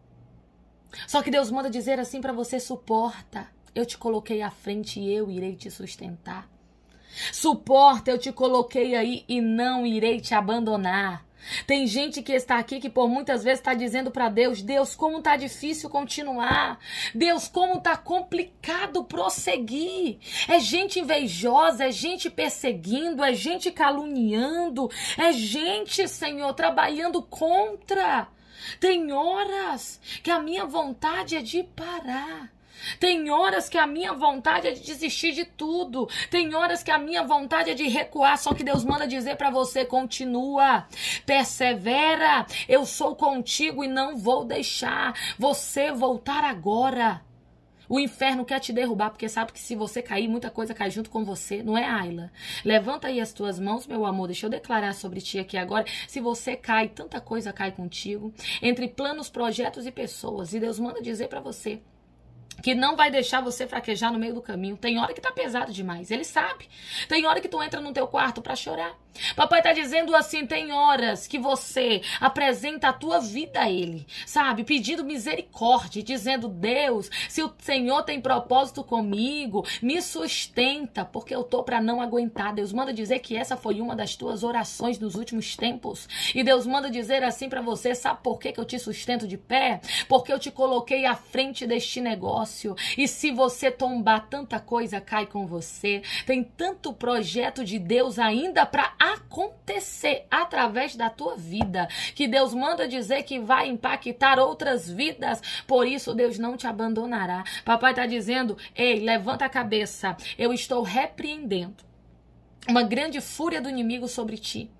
Só que Deus manda dizer assim para você: suporta, eu te coloquei à frente e eu irei te sustentar. Suporta, eu te coloquei aí e não irei te abandonar. Tem gente que está aqui que por muitas vezes está dizendo para Deus: Deus, como está difícil continuar. Deus, como está complicado prosseguir. É gente invejosa, é gente perseguindo, é gente caluniando, é gente, Senhor, trabalhando contra. Tem horas que a minha vontade é de parar. Tem horas que a minha vontade é de desistir de tudo. Tem horas que a minha vontade é de recuar. Só que Deus manda dizer para você: continua, persevera. Eu sou contigo e não vou deixar você voltar agora. O inferno quer te derrubar, porque sabe que se você cair, muita coisa cai junto com você, não é, Ayla? Levanta aí as tuas mãos, meu amor, deixa eu declarar sobre ti aqui agora. Se você cai, tanta coisa cai contigo, entre planos, projetos e pessoas. E Deus manda dizer para você: que não vai deixar você fraquejar no meio do caminho. Tem hora que tá pesado demais, ele sabe. Tem hora que tu entra no teu quarto para chorar. Papai está dizendo assim: tem horas que você apresenta a tua vida a Ele, sabe? Pedindo misericórdia, dizendo: Deus, se o Senhor tem propósito comigo, me sustenta, porque eu tô para não aguentar. Deus manda dizer que essa foi uma das tuas orações nos últimos tempos. E Deus manda dizer assim para você: sabe por que, que eu te sustento de pé? Porque eu te coloquei à frente deste negócio. E se você tombar, tanta coisa cai com você. Tem tanto projeto de Deus ainda para acontecer através da tua vida, que Deus manda dizer que vai impactar outras vidas. Por isso, Deus não te abandonará. Papai está dizendo: ei, levanta a cabeça, eu estou repreendendo uma grande fúria do inimigo sobre ti.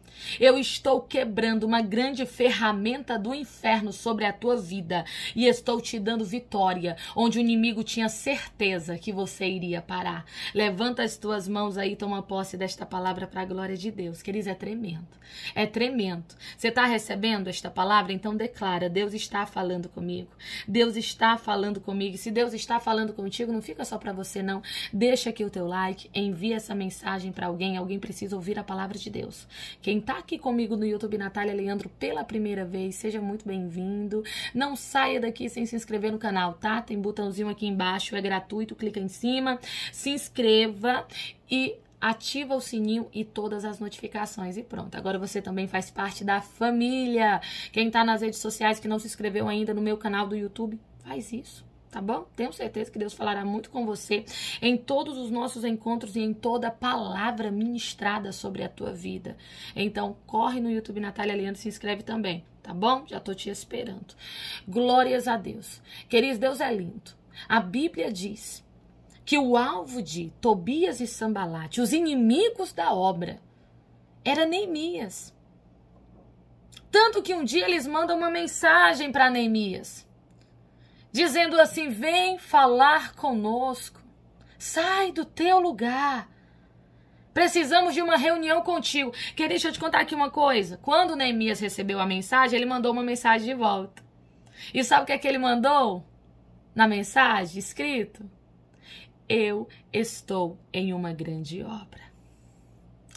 Eu estou quebrando uma grande ferramenta do inferno sobre a tua vida e estou te dando vitória, onde o inimigo tinha certeza que você iria parar. Levanta as tuas mãos aí, toma posse desta palavra para a glória de Deus. Queridos, é tremendo. É tremendo. Você está recebendo esta palavra? Então declara: Deus está falando comigo. Deus está falando comigo. se Deus está falando contigo, não fica só para você, não. Deixa aqui o teu like, envia essa mensagem para alguém. Alguém precisa ouvir a palavra de Deus. Quem tá aqui comigo no YouTube Natália Leandro pela primeira vez, seja muito bem-vindo. Não saia daqui sem se inscrever no canal, tá? Tem botãozinho aqui embaixo, é gratuito, clica em cima, se inscreva e ativa o sininho e todas as notificações e pronto. Agora você também faz parte da família. Quem tá nas redes sociais que não se inscreveu ainda no meu canal do YouTube, faz isso tá bom? Tenho certeza que Deus falará muito com você em todos os nossos encontros e em toda palavra ministrada sobre a tua vida. Então, corre no YouTube Natália Leandro e se inscreve também, tá bom? Já tô te esperando. Glórias a Deus. Queridos, Deus é lindo. A Bíblia diz que o alvo de Tobias e Sambalate, os inimigos da obra, era Neemias. Tanto que um dia eles mandam uma mensagem para Neemias dizendo assim: vem falar conosco, sai do teu lugar. Precisamos de uma reunião contigo. queria deixa eu te contar aqui uma coisa. Quando Neemias recebeu a mensagem, ele mandou uma mensagem de volta. E sabe o que é que ele mandou? Na mensagem escrito? Eu estou em uma grande obra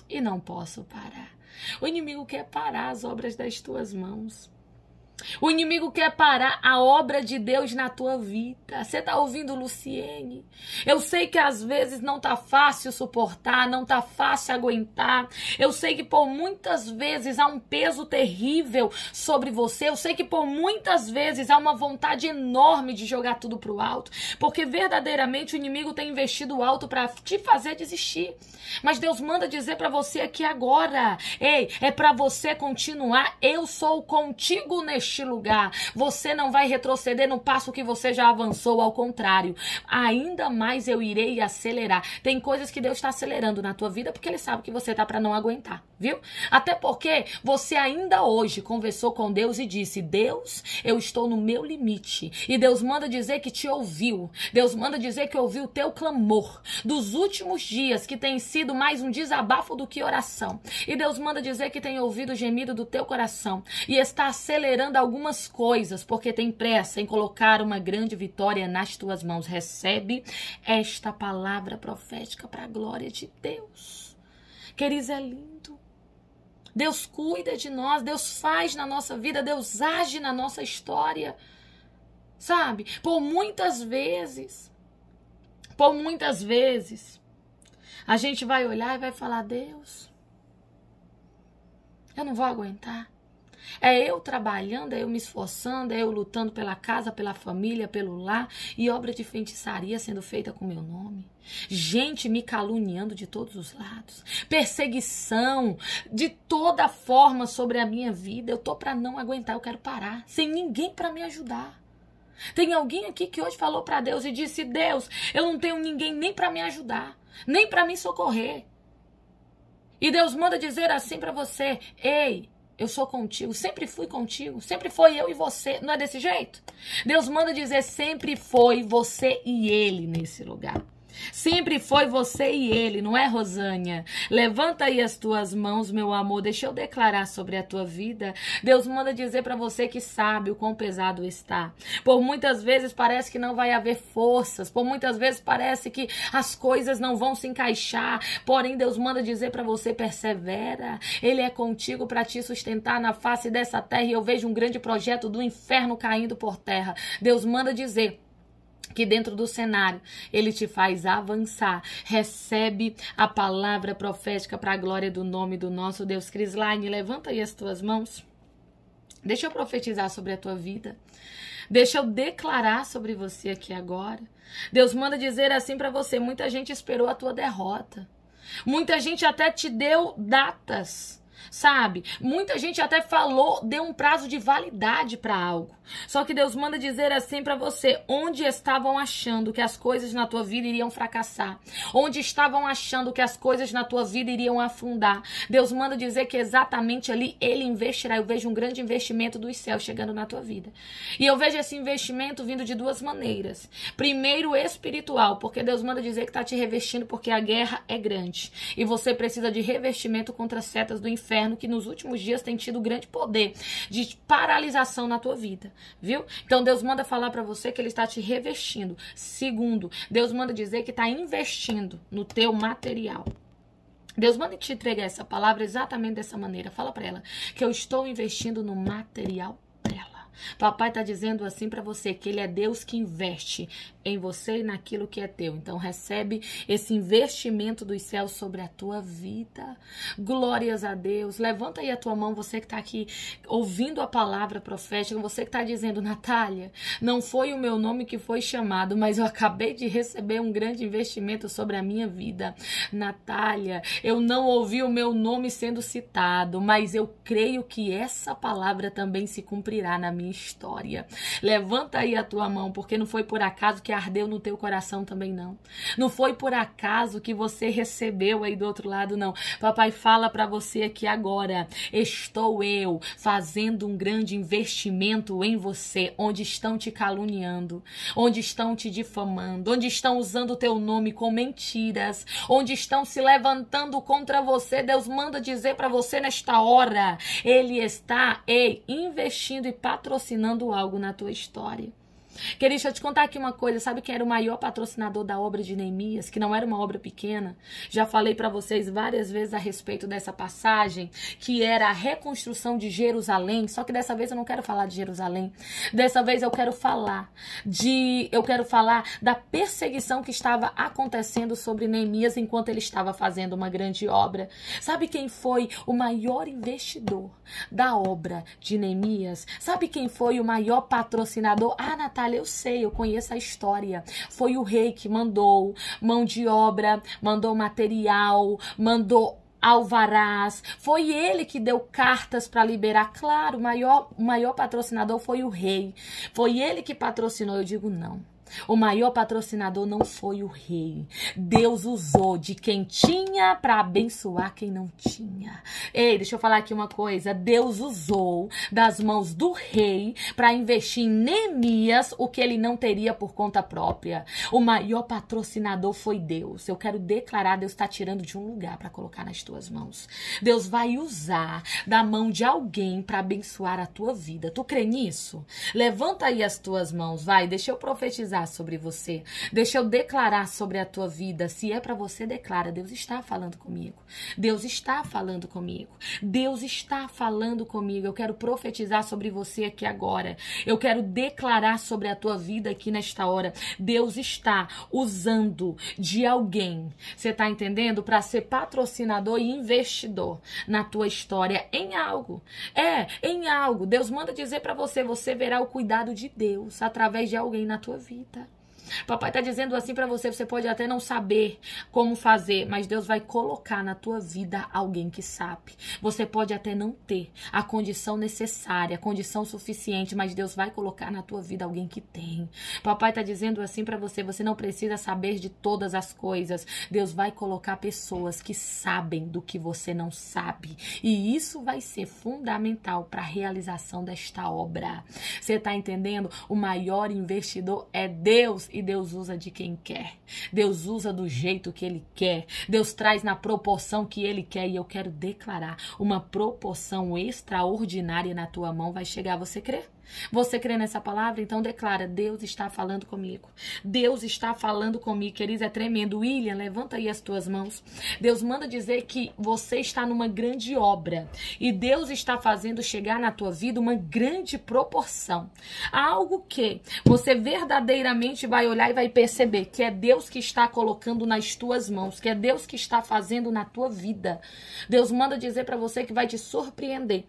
e não posso parar. O inimigo quer parar as obras das tuas mãos. O inimigo quer parar a obra de Deus na tua vida. Você está ouvindo Luciene? Eu sei que às vezes não tá fácil suportar, não tá fácil aguentar. Eu sei que por muitas vezes há um peso terrível sobre você. Eu sei que por muitas vezes há uma vontade enorme de jogar tudo para o alto, porque verdadeiramente o inimigo tem investido alto para te fazer desistir. Mas Deus manda dizer para você aqui agora: "Ei, é para você continuar. Eu sou contigo neste lugar. Você não vai retroceder no passo que você já avançou, ao contrário. Ainda mais eu irei acelerar. Tem coisas que Deus está acelerando na tua vida porque Ele sabe que você tá para não aguentar, viu? Até porque você ainda hoje conversou com Deus e disse: Deus, eu estou no meu limite. E Deus manda dizer que te ouviu. Deus manda dizer que ouviu o teu clamor dos últimos dias, que tem sido mais um desabafo do que oração. E Deus manda dizer que tem ouvido o gemido do teu coração e está acelerando algum algumas coisas, porque tem pressa em colocar uma grande vitória nas tuas mãos. Recebe esta palavra profética para a glória de Deus. Queridos, é lindo. Deus cuida de nós, Deus faz na nossa vida, Deus age na nossa história. Sabe? Por muitas vezes, por muitas vezes, a gente vai olhar e vai falar: Deus, eu não vou aguentar. É eu trabalhando, é eu me esforçando, é eu lutando pela casa, pela família, pelo lar e obra de feitiçaria sendo feita com meu nome. Gente me caluniando de todos os lados, perseguição de toda forma sobre a minha vida. Eu tô para não aguentar, eu quero parar, sem ninguém para me ajudar. Tem alguém aqui que hoje falou para Deus e disse: "Deus, eu não tenho ninguém nem para me ajudar, nem para me socorrer". E Deus manda dizer assim para você: "Ei, eu sou contigo, sempre fui contigo, sempre foi eu e você. Não é desse jeito? Deus manda dizer sempre foi você e ele nesse lugar. Sempre foi você e ele, não é, Rosânia? Levanta aí as tuas mãos, meu amor. Deixa eu declarar sobre a tua vida. Deus manda dizer para você que sabe o quão pesado está. Por muitas vezes parece que não vai haver forças. Por muitas vezes parece que as coisas não vão se encaixar. Porém, Deus manda dizer para você: persevera. Ele é contigo para te sustentar na face dessa terra. E eu vejo um grande projeto do inferno caindo por terra. Deus manda dizer que dentro do cenário ele te faz avançar. Recebe a palavra profética para a glória do nome do nosso Deus. Crislaine, levanta aí as tuas mãos. Deixa eu profetizar sobre a tua vida. Deixa eu declarar sobre você aqui agora. Deus manda dizer assim para você: muita gente esperou a tua derrota. Muita gente até te deu datas sabe? Muita gente até falou, deu um prazo de validade para algo. Só que Deus manda dizer assim para você: onde estavam achando que as coisas na tua vida iriam fracassar? Onde estavam achando que as coisas na tua vida iriam afundar? Deus manda dizer que exatamente ali ele investirá. Eu vejo um grande investimento dos céus chegando na tua vida. E eu vejo esse investimento vindo de duas maneiras. Primeiro, espiritual, porque Deus manda dizer que está te revestindo porque a guerra é grande e você precisa de revestimento contra setas do inferno inferno que nos últimos dias tem tido grande poder de paralisação na tua vida, viu? Então Deus manda falar para você que ele está te revestindo. Segundo, Deus manda dizer que está investindo no teu material. Deus manda te entregar essa palavra exatamente dessa maneira. Fala para ela que eu estou investindo no material Papai está dizendo assim para você que ele é Deus que investe em você e naquilo que é teu. Então recebe esse investimento dos céus sobre a tua vida. Glórias a Deus. Levanta aí a tua mão, você que está aqui ouvindo a palavra profética, você que está dizendo, Natália, não foi o meu nome que foi chamado, mas eu acabei de receber um grande investimento sobre a minha vida. Natália, eu não ouvi o meu nome sendo citado, mas eu creio que essa palavra também se cumprirá na minha minha história. Levanta aí a tua mão, porque não foi por acaso que ardeu no teu coração também, não. Não foi por acaso que você recebeu aí do outro lado, não. Papai fala para você aqui agora: estou eu fazendo um grande investimento em você, onde estão te caluniando, onde estão te difamando, onde estão usando o teu nome com mentiras, onde estão se levantando contra você. Deus manda dizer para você nesta hora: Ele está ei, investindo e patrocinando patrocinando algo na tua história. Querida, deixa eu te contar aqui uma coisa. Sabe quem era o maior patrocinador da obra de Neemias? Que não era uma obra pequena? Já falei para vocês várias vezes a respeito dessa passagem, que era a reconstrução de Jerusalém. Só que dessa vez eu não quero falar de Jerusalém. Dessa vez eu quero falar de. Eu quero falar da perseguição que estava acontecendo sobre Neemias enquanto ele estava fazendo uma grande obra. Sabe quem foi o maior investidor da obra de Neemias? Sabe quem foi o maior patrocinador? Ah, Natália eu sei, eu conheço a história. Foi o rei que mandou mão de obra, mandou material, mandou alvarás, foi ele que deu cartas para liberar. Claro, o maior, o maior patrocinador foi o rei. Foi ele que patrocinou. Eu digo não. O maior patrocinador não foi o rei. Deus usou de quem tinha para abençoar quem não tinha. Ei, deixa eu falar aqui uma coisa. Deus usou das mãos do rei para investir em Neemias o que ele não teria por conta própria. O maior patrocinador foi Deus. Eu quero declarar, Deus está tirando de um lugar para colocar nas tuas mãos. Deus vai usar da mão de alguém para abençoar a tua vida. Tu crê nisso? Levanta aí as tuas mãos, vai. Deixa eu profetizar declarar sobre você. Deixa eu declarar sobre a tua vida. Se é para você, declara. Deus está falando comigo. Deus está falando comigo. Deus está falando comigo. Eu quero profetizar sobre você aqui agora. Eu quero declarar sobre a tua vida aqui nesta hora. Deus está usando de alguém. Você está entendendo? Para ser patrocinador e investidor na tua história em algo. É, em algo. Deus manda dizer para você, você verá o cuidado de Deus através de alguém na tua vida. так. Papai tá dizendo assim para você, você pode até não saber como fazer, mas Deus vai colocar na tua vida alguém que sabe. Você pode até não ter a condição necessária, a condição suficiente, mas Deus vai colocar na tua vida alguém que tem. Papai tá dizendo assim para você, você não precisa saber de todas as coisas. Deus vai colocar pessoas que sabem do que você não sabe. E isso vai ser fundamental para a realização desta obra. Você tá entendendo? O maior investidor é Deus e Deus usa de quem quer. Deus usa do jeito que Ele quer. Deus traz na proporção que Ele quer. E eu quero declarar: uma proporção extraordinária na tua mão vai chegar. Você crê? Você crê nessa palavra? Então declara: Deus está falando comigo. Deus está falando comigo, queridos. É tremendo. William, levanta aí as tuas mãos. Deus manda dizer que você está numa grande obra e Deus está fazendo chegar na tua vida uma grande proporção. Algo que você verdadeiramente vai olhar e vai perceber que é Deus que está colocando nas tuas mãos, que é Deus que está fazendo na tua vida. Deus manda dizer para você que vai te surpreender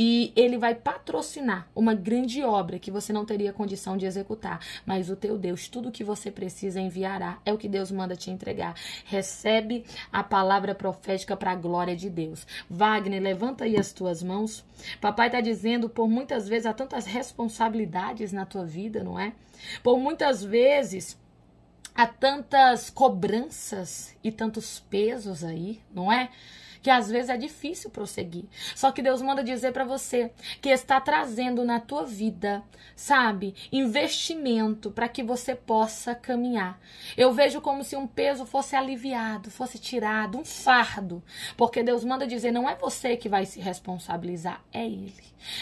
e ele vai patrocinar uma grande obra que você não teria condição de executar, mas o teu Deus, tudo que você precisa enviará, é o que Deus manda te entregar. Recebe a palavra profética para a glória de Deus. Wagner, levanta aí as tuas mãos. Papai está dizendo, por muitas vezes há tantas responsabilidades na tua vida, não é? Por muitas vezes há tantas cobranças e tantos pesos aí, não é? que às vezes é difícil prosseguir. Só que Deus manda dizer para você que está trazendo na tua vida, sabe, investimento para que você possa caminhar. Eu vejo como se um peso fosse aliviado, fosse tirado, um fardo, porque Deus manda dizer, não é você que vai se responsabilizar, é ele.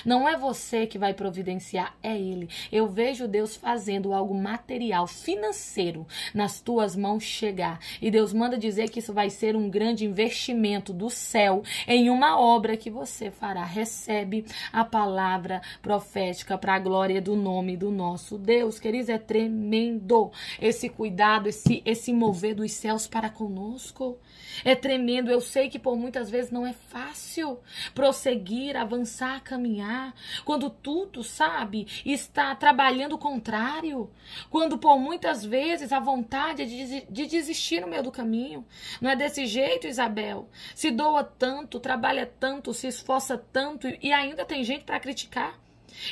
Não é você que vai providenciar, é Ele. Eu vejo Deus fazendo algo material, financeiro, nas tuas mãos chegar. E Deus manda dizer que isso vai ser um grande investimento do céu em uma obra que você fará. Recebe a palavra profética para a glória do nome do nosso Deus. Queridos, é tremendo esse cuidado, esse, esse mover dos céus para conosco. É tremendo, eu sei que por muitas vezes não é fácil prosseguir, avançar, caminhar, quando tudo, sabe, está trabalhando o contrário, quando por muitas vezes a vontade é de, de desistir no meio do caminho. Não é desse jeito, Isabel. Se doa tanto, trabalha tanto, se esforça tanto e ainda tem gente para criticar.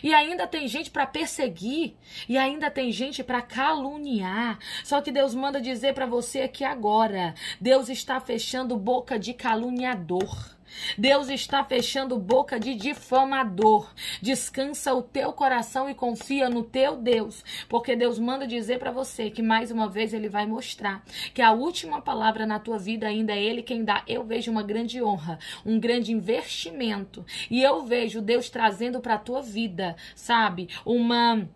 E ainda tem gente para perseguir, e ainda tem gente para caluniar. Só que Deus manda dizer para você aqui agora: Deus está fechando boca de caluniador. Deus está fechando boca de difamador. Descansa o teu coração e confia no teu Deus, porque Deus manda dizer para você que mais uma vez ele vai mostrar que a última palavra na tua vida ainda é ele quem dá. Eu vejo uma grande honra, um grande investimento e eu vejo Deus trazendo para tua vida, sabe? Uma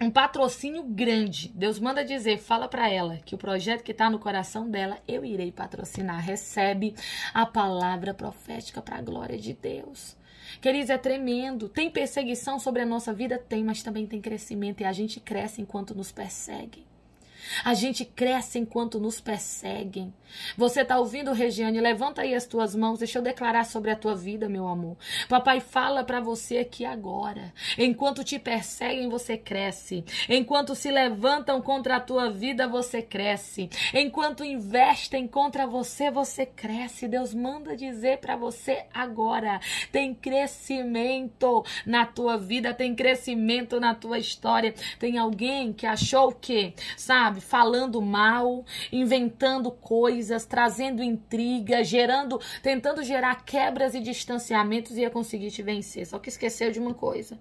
um patrocínio grande. Deus manda dizer, fala para ela que o projeto que está no coração dela eu irei patrocinar. Recebe a palavra profética para a glória de Deus. Queridos, é tremendo. Tem perseguição sobre a nossa vida? Tem, mas também tem crescimento. E a gente cresce enquanto nos perseguem. A gente cresce enquanto nos perseguem. Você está ouvindo, Regiane? Levanta aí as tuas mãos, deixa eu declarar sobre a tua vida, meu amor. Papai fala para você aqui agora. Enquanto te perseguem, você cresce. Enquanto se levantam contra a tua vida, você cresce. Enquanto investem contra você, você cresce. Deus manda dizer para você agora. Tem crescimento na tua vida, tem crescimento na tua história. Tem alguém que achou que, sabe? sabe, falando mal, inventando coisas, trazendo intriga, gerando, tentando gerar quebras e distanciamentos e ia conseguir te vencer. Só que esqueceu de uma coisa.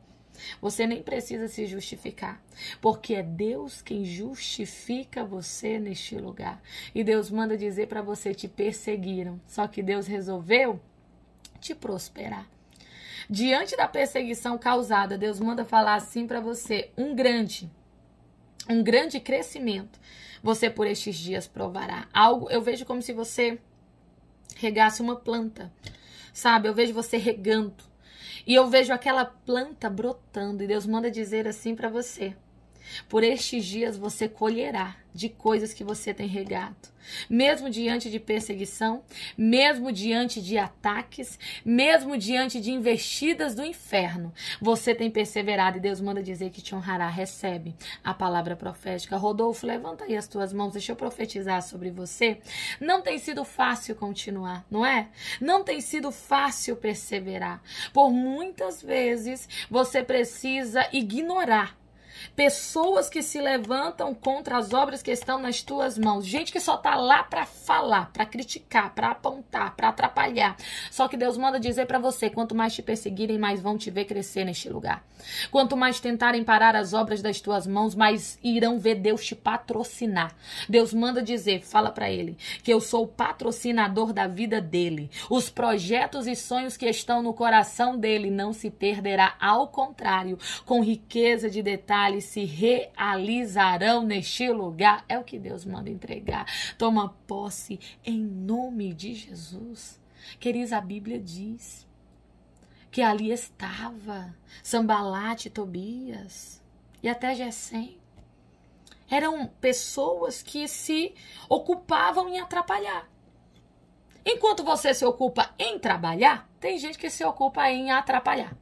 Você nem precisa se justificar, porque é Deus quem justifica você neste lugar. E Deus manda dizer para você: te perseguiram. Só que Deus resolveu te prosperar. Diante da perseguição causada, Deus manda falar assim para você: um grande um grande crescimento. Você por estes dias provará algo. Eu vejo como se você regasse uma planta, sabe? Eu vejo você regando. E eu vejo aquela planta brotando e Deus manda dizer assim para você: por estes dias você colherá de coisas que você tem regado. Mesmo diante de perseguição, mesmo diante de ataques, mesmo diante de investidas do inferno, você tem perseverado e Deus manda dizer que te honrará. Recebe a palavra profética. Rodolfo, levanta aí as tuas mãos, deixa eu profetizar sobre você. Não tem sido fácil continuar, não é? Não tem sido fácil perseverar. Por muitas vezes você precisa ignorar Pessoas que se levantam contra as obras que estão nas tuas mãos. Gente que só tá lá para falar, para criticar, para apontar, para atrapalhar. Só que Deus manda dizer para você, quanto mais te perseguirem, mais vão te ver crescer neste lugar. Quanto mais tentarem parar as obras das tuas mãos, mais irão ver Deus te patrocinar. Deus manda dizer, fala para ele, que eu sou o patrocinador da vida dele. Os projetos e sonhos que estão no coração dele não se perderá, ao contrário, com riqueza de detalhes trabalhos se realizarão neste lugar. É o que Deus manda entregar. Toma posse em nome de Jesus. Queridos, a Bíblia diz que ali estava Sambalate, Tobias e até Gessém. Eram pessoas que se ocupavam em atrapalhar. Enquanto você se ocupa em trabalhar, tem gente que se ocupa em atrapalhar.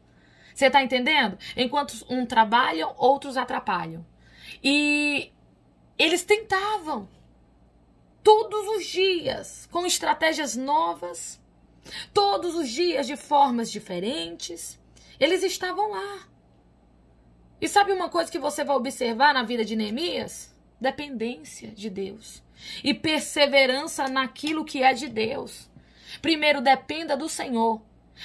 Você tá entendendo? Enquanto um trabalham, outros atrapalham. E eles tentavam todos os dias com estratégias novas, todos os dias de formas diferentes. Eles estavam lá. E sabe uma coisa que você vai observar na vida de Neemias? Dependência de Deus e perseverança naquilo que é de Deus. Primeiro, dependa do Senhor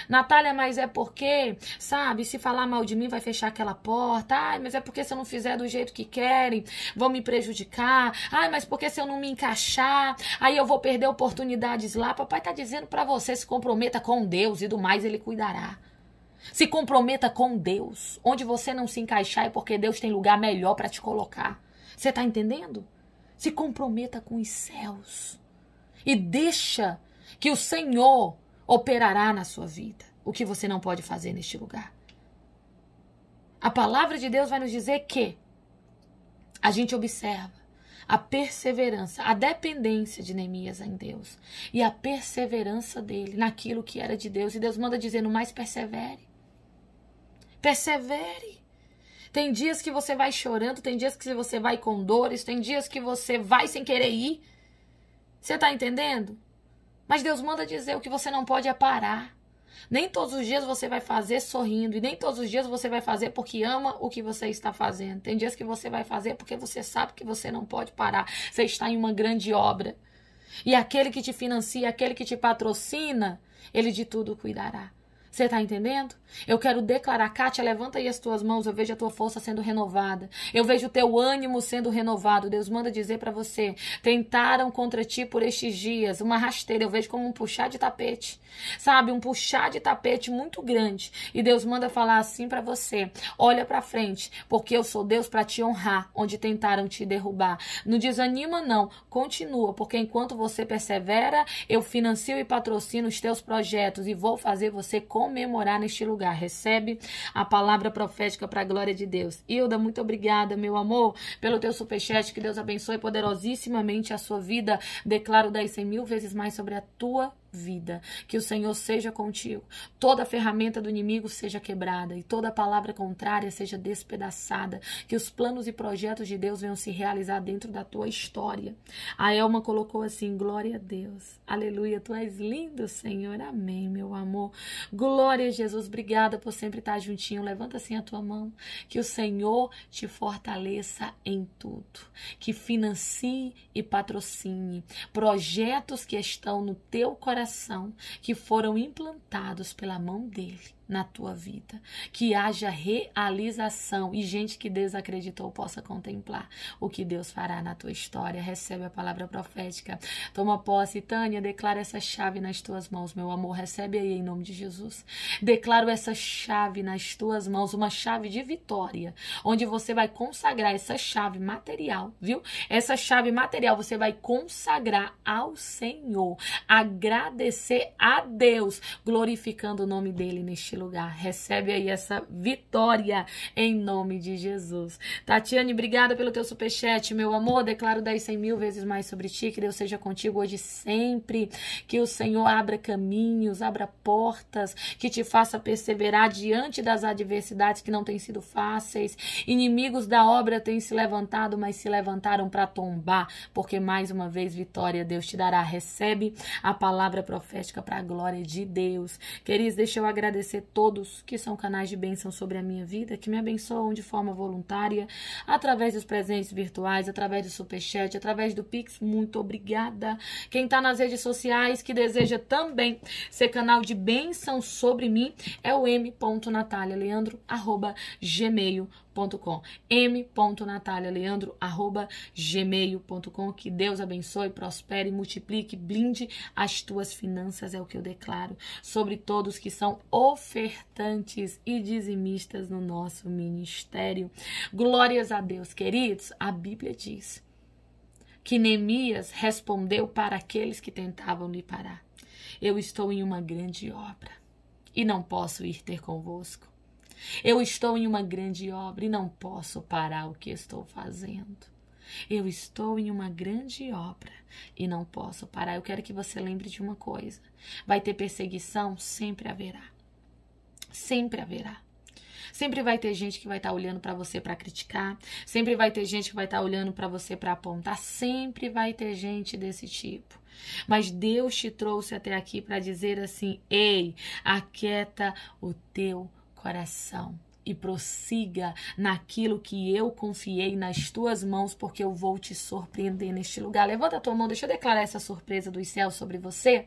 Natália, mas é porque, sabe, se falar mal de mim vai fechar aquela porta. Ai, mas é porque se eu não fizer do jeito que querem, vão me prejudicar. Ai, mas porque se eu não me encaixar, aí eu vou perder oportunidades lá. Papai tá dizendo para você se comprometa com Deus e do mais ele cuidará. Se comprometa com Deus. Onde você não se encaixar é porque Deus tem lugar melhor para te colocar. Você tá entendendo? Se comprometa com os céus. E deixa que o Senhor operará na sua vida o que você não pode fazer neste lugar. A palavra de Deus vai nos dizer que a gente observa a perseverança, a dependência de Neemias em Deus e a perseverança dele naquilo que era de Deus. E Deus manda dizendo: mais persevere. Persevere. Tem dias que você vai chorando, tem dias que você vai com dores, tem dias que você vai sem querer ir. Você está entendendo? Mas Deus manda dizer: o que você não pode é parar. Nem todos os dias você vai fazer sorrindo, e nem todos os dias você vai fazer porque ama o que você está fazendo. Tem dias que você vai fazer porque você sabe que você não pode parar. Você está em uma grande obra. E aquele que te financia, aquele que te patrocina, ele de tudo cuidará. Você tá entendendo? Eu quero declarar, Kátia, levanta aí as tuas mãos, eu vejo a tua força sendo renovada. Eu vejo o teu ânimo sendo renovado. Deus manda dizer para você: tentaram contra ti por estes dias uma rasteira. Eu vejo como um puxar de tapete, sabe? Um puxar de tapete muito grande. E Deus manda falar assim para você: olha para frente, porque eu sou Deus para te honrar onde tentaram te derrubar. Não desanima, não. Continua, porque enquanto você persevera, eu financio e patrocino os teus projetos e vou fazer você com comemorar neste lugar. Recebe a palavra profética para a glória de Deus. Hilda, muito obrigada, meu amor, pelo teu superchat. Que Deus abençoe poderosíssimamente a sua vida. Declaro 10 100 mil vezes mais sobre a tua vida. Que o Senhor seja contigo. Toda ferramenta do inimigo seja quebrada e toda palavra contrária seja despedaçada. Que os planos e projetos de Deus venham se realizar dentro da tua história. A Elma colocou assim: Glória a Deus. Aleluia. Tu és lindo, Senhor. Amém, meu amor. Glória a Jesus. Obrigada por sempre estar juntinho. Levanta assim a tua mão. Que o Senhor te fortaleça em tudo. Que financie e patrocine projetos que estão no teu coração coração que foram implantados pela mão dele na tua vida, que haja realização e gente que desacreditou possa contemplar o que Deus fará na tua história. Recebe a palavra profética. Toma posse, Tânia, declara essa chave nas tuas mãos, meu amor. Recebe aí em nome de Jesus. Declaro essa chave nas tuas mãos, uma chave de vitória, onde você vai consagrar essa chave material, viu? Essa chave material você vai consagrar ao Senhor, agradecer a Deus, glorificando o nome dele neste lugar. Recebe aí essa vitória em nome de Jesus. Tatiane, obrigada pelo teu superchat, meu amor. Declaro 10, 100 mil vezes mais sobre ti. Que Deus seja contigo hoje sempre. Que o Senhor abra caminhos, abra portas, que te faça perseverar diante das adversidades que não têm sido fáceis. Inimigos da obra têm se levantado, mas se levantaram para tombar, porque mais uma vez vitória Deus te dará. Recebe a palavra profética para a glória de Deus. Queridos, deixa eu agradecer todos que são canais de bênção sobre a minha vida, que me abençoam de forma voluntária, através dos presentes virtuais, através do superchat, através do Pix. Muito obrigada. Quem está nas redes sociais, que deseja também ser canal de bênção sobre mim, é o m.natalialeandro.gmail.com gmail.com m.natalialeandro.gmail.com Que Deus abençoe, prospere, multiplique, blinde as tuas finanças, é o que eu declaro sobre todos que são ofertantes e dizimistas no nosso ministério. Glórias a Deus, queridos. A Bíblia diz que Neemias respondeu para aqueles que tentavam lhe parar: Eu estou em uma grande obra e não posso ir ter convosco. Eu estou em uma grande obra e não posso parar o que estou fazendo. Eu estou em uma grande obra e não posso parar. Eu quero que você lembre de uma coisa: vai ter perseguição? Sempre haverá. Sempre haverá. Sempre vai ter gente que vai estar tá olhando para você para criticar, sempre vai ter gente que vai estar tá olhando para você para apontar, sempre vai ter gente desse tipo. Mas Deus te trouxe até aqui para dizer assim: "Ei, aquieta o teu coração e prossiga naquilo que eu confiei nas tuas mãos, porque eu vou te surpreender neste lugar. Levanta a tua mão, deixa eu declarar essa surpresa dos céus sobre você.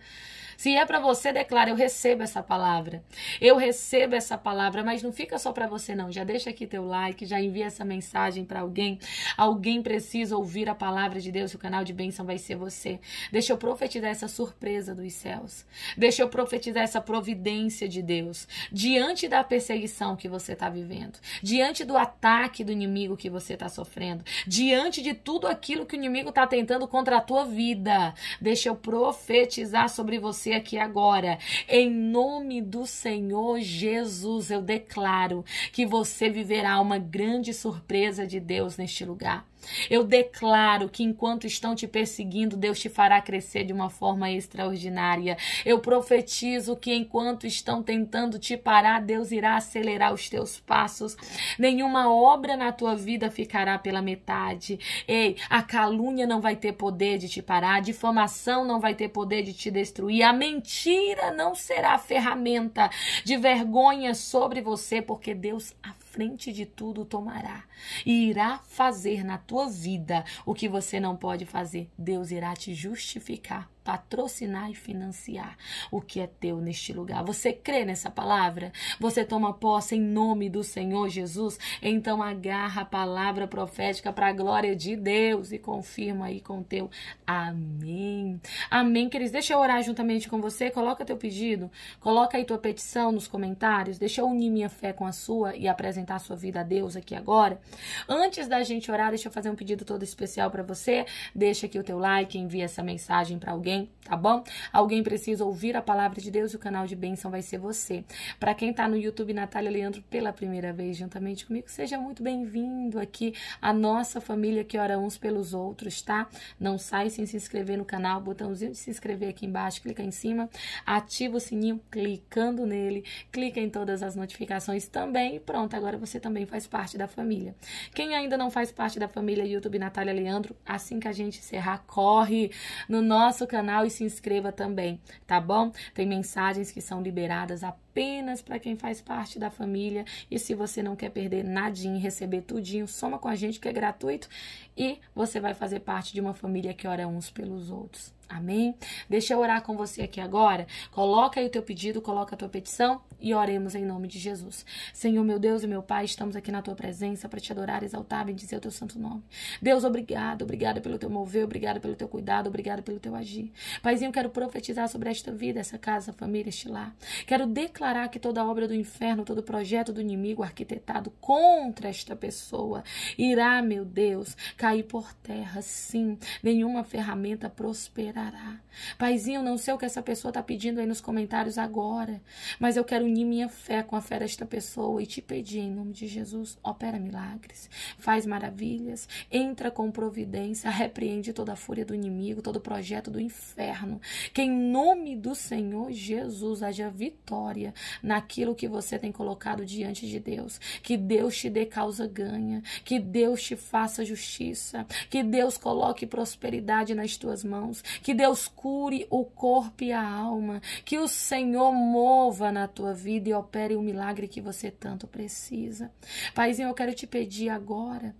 Se é para você, declara: eu recebo essa palavra. Eu recebo essa palavra, mas não fica só para você não. Já deixa aqui teu like, já envia essa mensagem para alguém. Alguém precisa ouvir a palavra de Deus. O canal de bênção vai ser você. Deixa eu profetizar essa surpresa dos céus. Deixa eu profetizar essa providência de Deus diante da perseguição que você está vivendo, diante do ataque do inimigo que você está sofrendo, diante de tudo aquilo que o inimigo está tentando contra a tua vida. Deixa eu profetizar sobre você você aqui agora. Em nome do Senhor Jesus, eu declaro que você viverá uma grande surpresa de Deus neste lugar. Eu declaro que enquanto estão te perseguindo, Deus te fará crescer de uma forma extraordinária. Eu profetizo que enquanto estão tentando te parar, Deus irá acelerar os teus passos. Nenhuma obra na tua vida ficará pela metade. Ei, a calúnia não vai ter poder de te parar, a difamação não vai ter poder de te destruir, a mentira não será ferramenta de vergonha sobre você, porque Deus a frente de tudo tomará e irá fazer na tua vida o que você não pode fazer. Deus irá te justificar patrocinar e financiar o que é teu neste lugar. Você crê nessa palavra? Você toma posse em nome do Senhor Jesus? Então agarra a palavra profética para a glória de Deus e confirma aí com teu amém. Amém, queridos. Deixa eu orar juntamente com você. Coloca teu pedido, coloca aí tua petição nos comentários. Deixa eu unir minha fé com a sua e apresentar a sua vida a Deus aqui agora. Antes da gente orar, deixa eu fazer um pedido todo especial para você. Deixa aqui o teu like, envia essa mensagem para alguém alguém, tá bom? Alguém precisa ouvir a palavra de Deus e o canal de bênção vai ser você. Para quem tá no YouTube Natália Leandro pela primeira vez juntamente comigo, seja muito bem-vindo aqui à nossa família que ora uns pelos outros, tá? Não sai sem se inscrever no canal, botãozinho de se inscrever aqui embaixo, clica em cima, ativa o sininho clicando nele, clica em todas as notificações também e pronto, agora você também faz parte da família. Quem ainda não faz parte da família YouTube Natália Leandro, assim que a gente encerrar, corre no nosso canal canal e se inscreva também, tá bom? Tem mensagens que são liberadas apenas para quem faz parte da família e se você não quer perder nadinho, receber tudinho, soma com a gente que é gratuito e você vai fazer parte de uma família que ora uns pelos outros. Amém? Deixa eu orar com você aqui agora. Coloca aí o teu pedido, coloca a tua petição e oremos em nome de Jesus. Senhor, meu Deus e meu Pai, estamos aqui na tua presença para te adorar, exaltar, bendizer o teu santo nome. Deus, obrigado, obrigado pelo teu mover, obrigado pelo teu cuidado, obrigado pelo teu agir. Paizinho, quero profetizar sobre esta vida, essa casa, família, este lar. Quero declarar que toda obra do inferno, todo projeto do inimigo arquitetado contra esta pessoa irá, meu Deus, cair por terra, sim. Nenhuma ferramenta prosperará sarará. Paizinho, não sei o que essa pessoa está pedindo aí nos comentários agora, mas eu quero unir minha fé com a fé desta pessoa e te pedir em nome de Jesus, opera milagres, faz maravilhas, entra com providência, repreende toda a fúria do inimigo, todo o projeto do inferno. Que em nome do Senhor Jesus haja vitória naquilo que você tem colocado diante de Deus. Que Deus te dê causa ganha, que Deus te faça justiça, que Deus coloque prosperidade nas tuas mãos, que que Deus cure o corpo e a alma, que o Senhor mova na tua vida e opere o milagre que você tanto precisa. Paizinho, eu quero te pedir agora,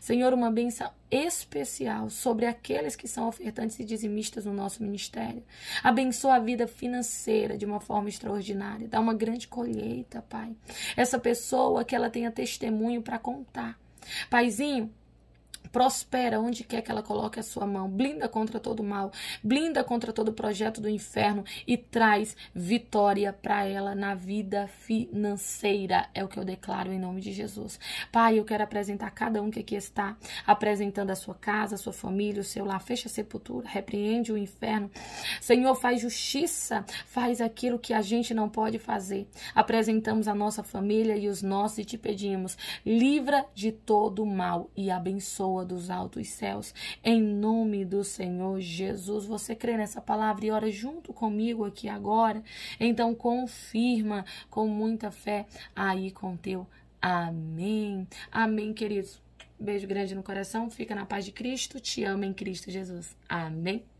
Senhor, uma benção especial sobre aqueles que são ofertantes e dizimistas no nosso ministério. Abençoa a vida financeira de uma forma extraordinária, dá uma grande colheita, Pai. Essa pessoa que ela tenha testemunho para contar. Paizinho, prospera onde quer que ela coloque a sua mão, blinda contra todo mal, blinda contra todo projeto do inferno e traz vitória para ela na vida financeira. É o que eu declaro em nome de Jesus. Pai, eu quero apresentar cada um que aqui está, apresentando a sua casa, a sua família, o seu lar. Fecha a sepultura, repreende o inferno. Senhor, faz justiça, faz aquilo que a gente não pode fazer. Apresentamos a nossa família e os nossos e te pedimos, livra de todo mal e abençoa coroa dos altos céus, em nome do Senhor Jesus. Você crê nessa palavra e ora junto comigo aqui agora? Então confirma com muita fé aí com teu amém. Amém, queridos. Beijo grande no coração, fica na paz de Cristo, te amo em Cristo Jesus. Amém.